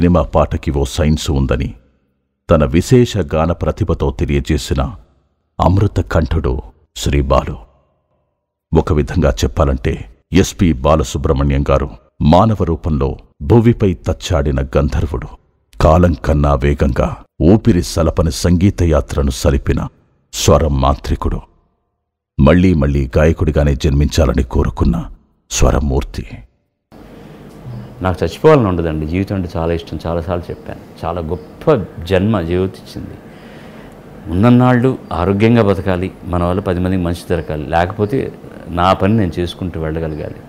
సినిమా పాటకి ఓ సైన్సు ఉందని తన విశేష గాన ప్రతిభతో తెలియజేసిన అమృత కంఠుడు శ్రీ బాలు ఒక విధంగా చెప్పాలంటే ఎస్పి బాలసుబ్రహ్మణ్యం గారు మానవ రూపంలో భువిపై తచ్చాడిన గంధర్వుడు కాలం కన్నా వేగంగా ఊపిరి సలపని సంగీతయాత్రను సలిపిన స్వరం మాంత్రికుడు మళ్లీ మళ్లీ గాయకుడిగానే జన్మించాలని కోరుకున్న స్వరమూర్తి నాకు చచ్చిపోవాలని ఉండదండి జీవితం అంటే చాలా ఇష్టం చాలాసార్లు చెప్పాను చాలా గొప్ప జన్మ జీవితం ఇచ్చింది ఉన్నన్నాళ్ళు ఆరోగ్యంగా బతకాలి మన వల్ల పది మందికి మంచి దొరకాలి లేకపోతే నా పని నేను చేసుకుంటూ వెళ్ళగలగాలి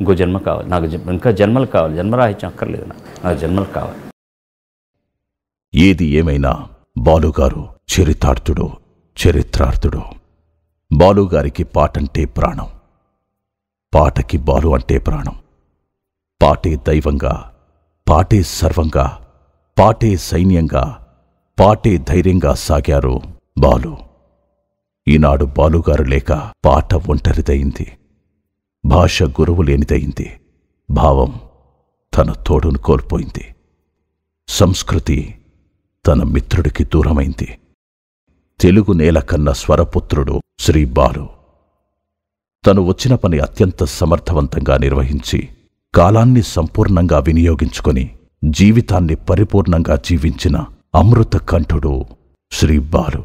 ఇంకో జన్మ కావాలి నాకు ఇంకా జన్మలు కావాలి జన్మరాహిత్యం అక్కర్లేదు నాకు జన్మలు కావాలి ఏది ఏమైనా బాలుగారు చరితార్థుడు చరిత్రార్థుడు బాలుగారికి పాటంటే ప్రాణం పాటకి బాలు అంటే ప్రాణం పాటే దైవంగా పాటే సర్వంగా పాటే సైన్యంగా పాటే ధైర్యంగా సాగారు బాలు ఈనాడు బాలుగారు లేక పాట ఒంటరిదయింది భాష గురువు లేనిదయింది భావం తన తోడును కోల్పోయింది సంస్కృతి తన మిత్రుడికి దూరమైంది తెలుగు నేల కన్న స్వరపుత్రుడు శ్రీ బాలు తను వచ్చిన పని అత్యంత సమర్థవంతంగా నిర్వహించి కాలాన్ని సంపూర్ణంగా వినియోగించుకుని జీవితాన్ని పరిపూర్ణంగా జీవించిన అమృత కంఠుడు శ్రీ బాలు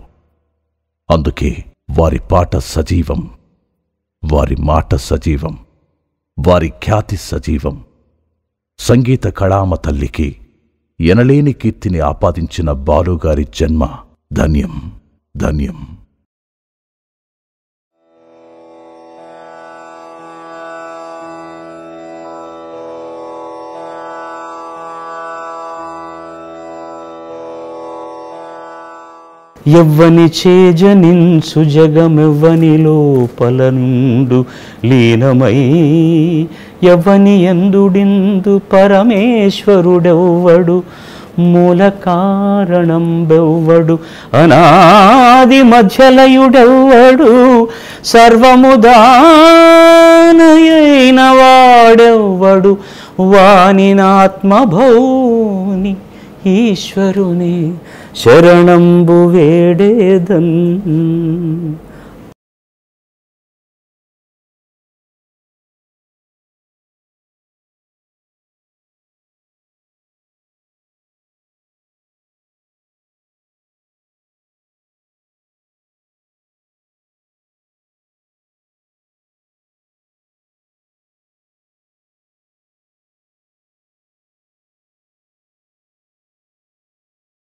అందుకే వారి పాట సజీవం వారి మాట సజీవం వారి ఖ్యాతి సజీవం సంగీత కళామ తల్లికి ఎనలేని కీర్తిని ఆపాదించిన బాలుగారి జన్మ ధన్యం ధన్యం ఎవ్వని చేజనించు జగమెవ్వని లోపల నుండు లీనమై ఎవ్వని ఎందుడిందు పరమేశ్వరుడెవ్వడు మూల కారణం బెవ్వడు అనాది మధ్యలయుడెవ్వడు సర్వముదానయైన వాడెవ్వడు వానినాత్మభౌని ఈశ్వరుని ശരണംബുവേടേതൻ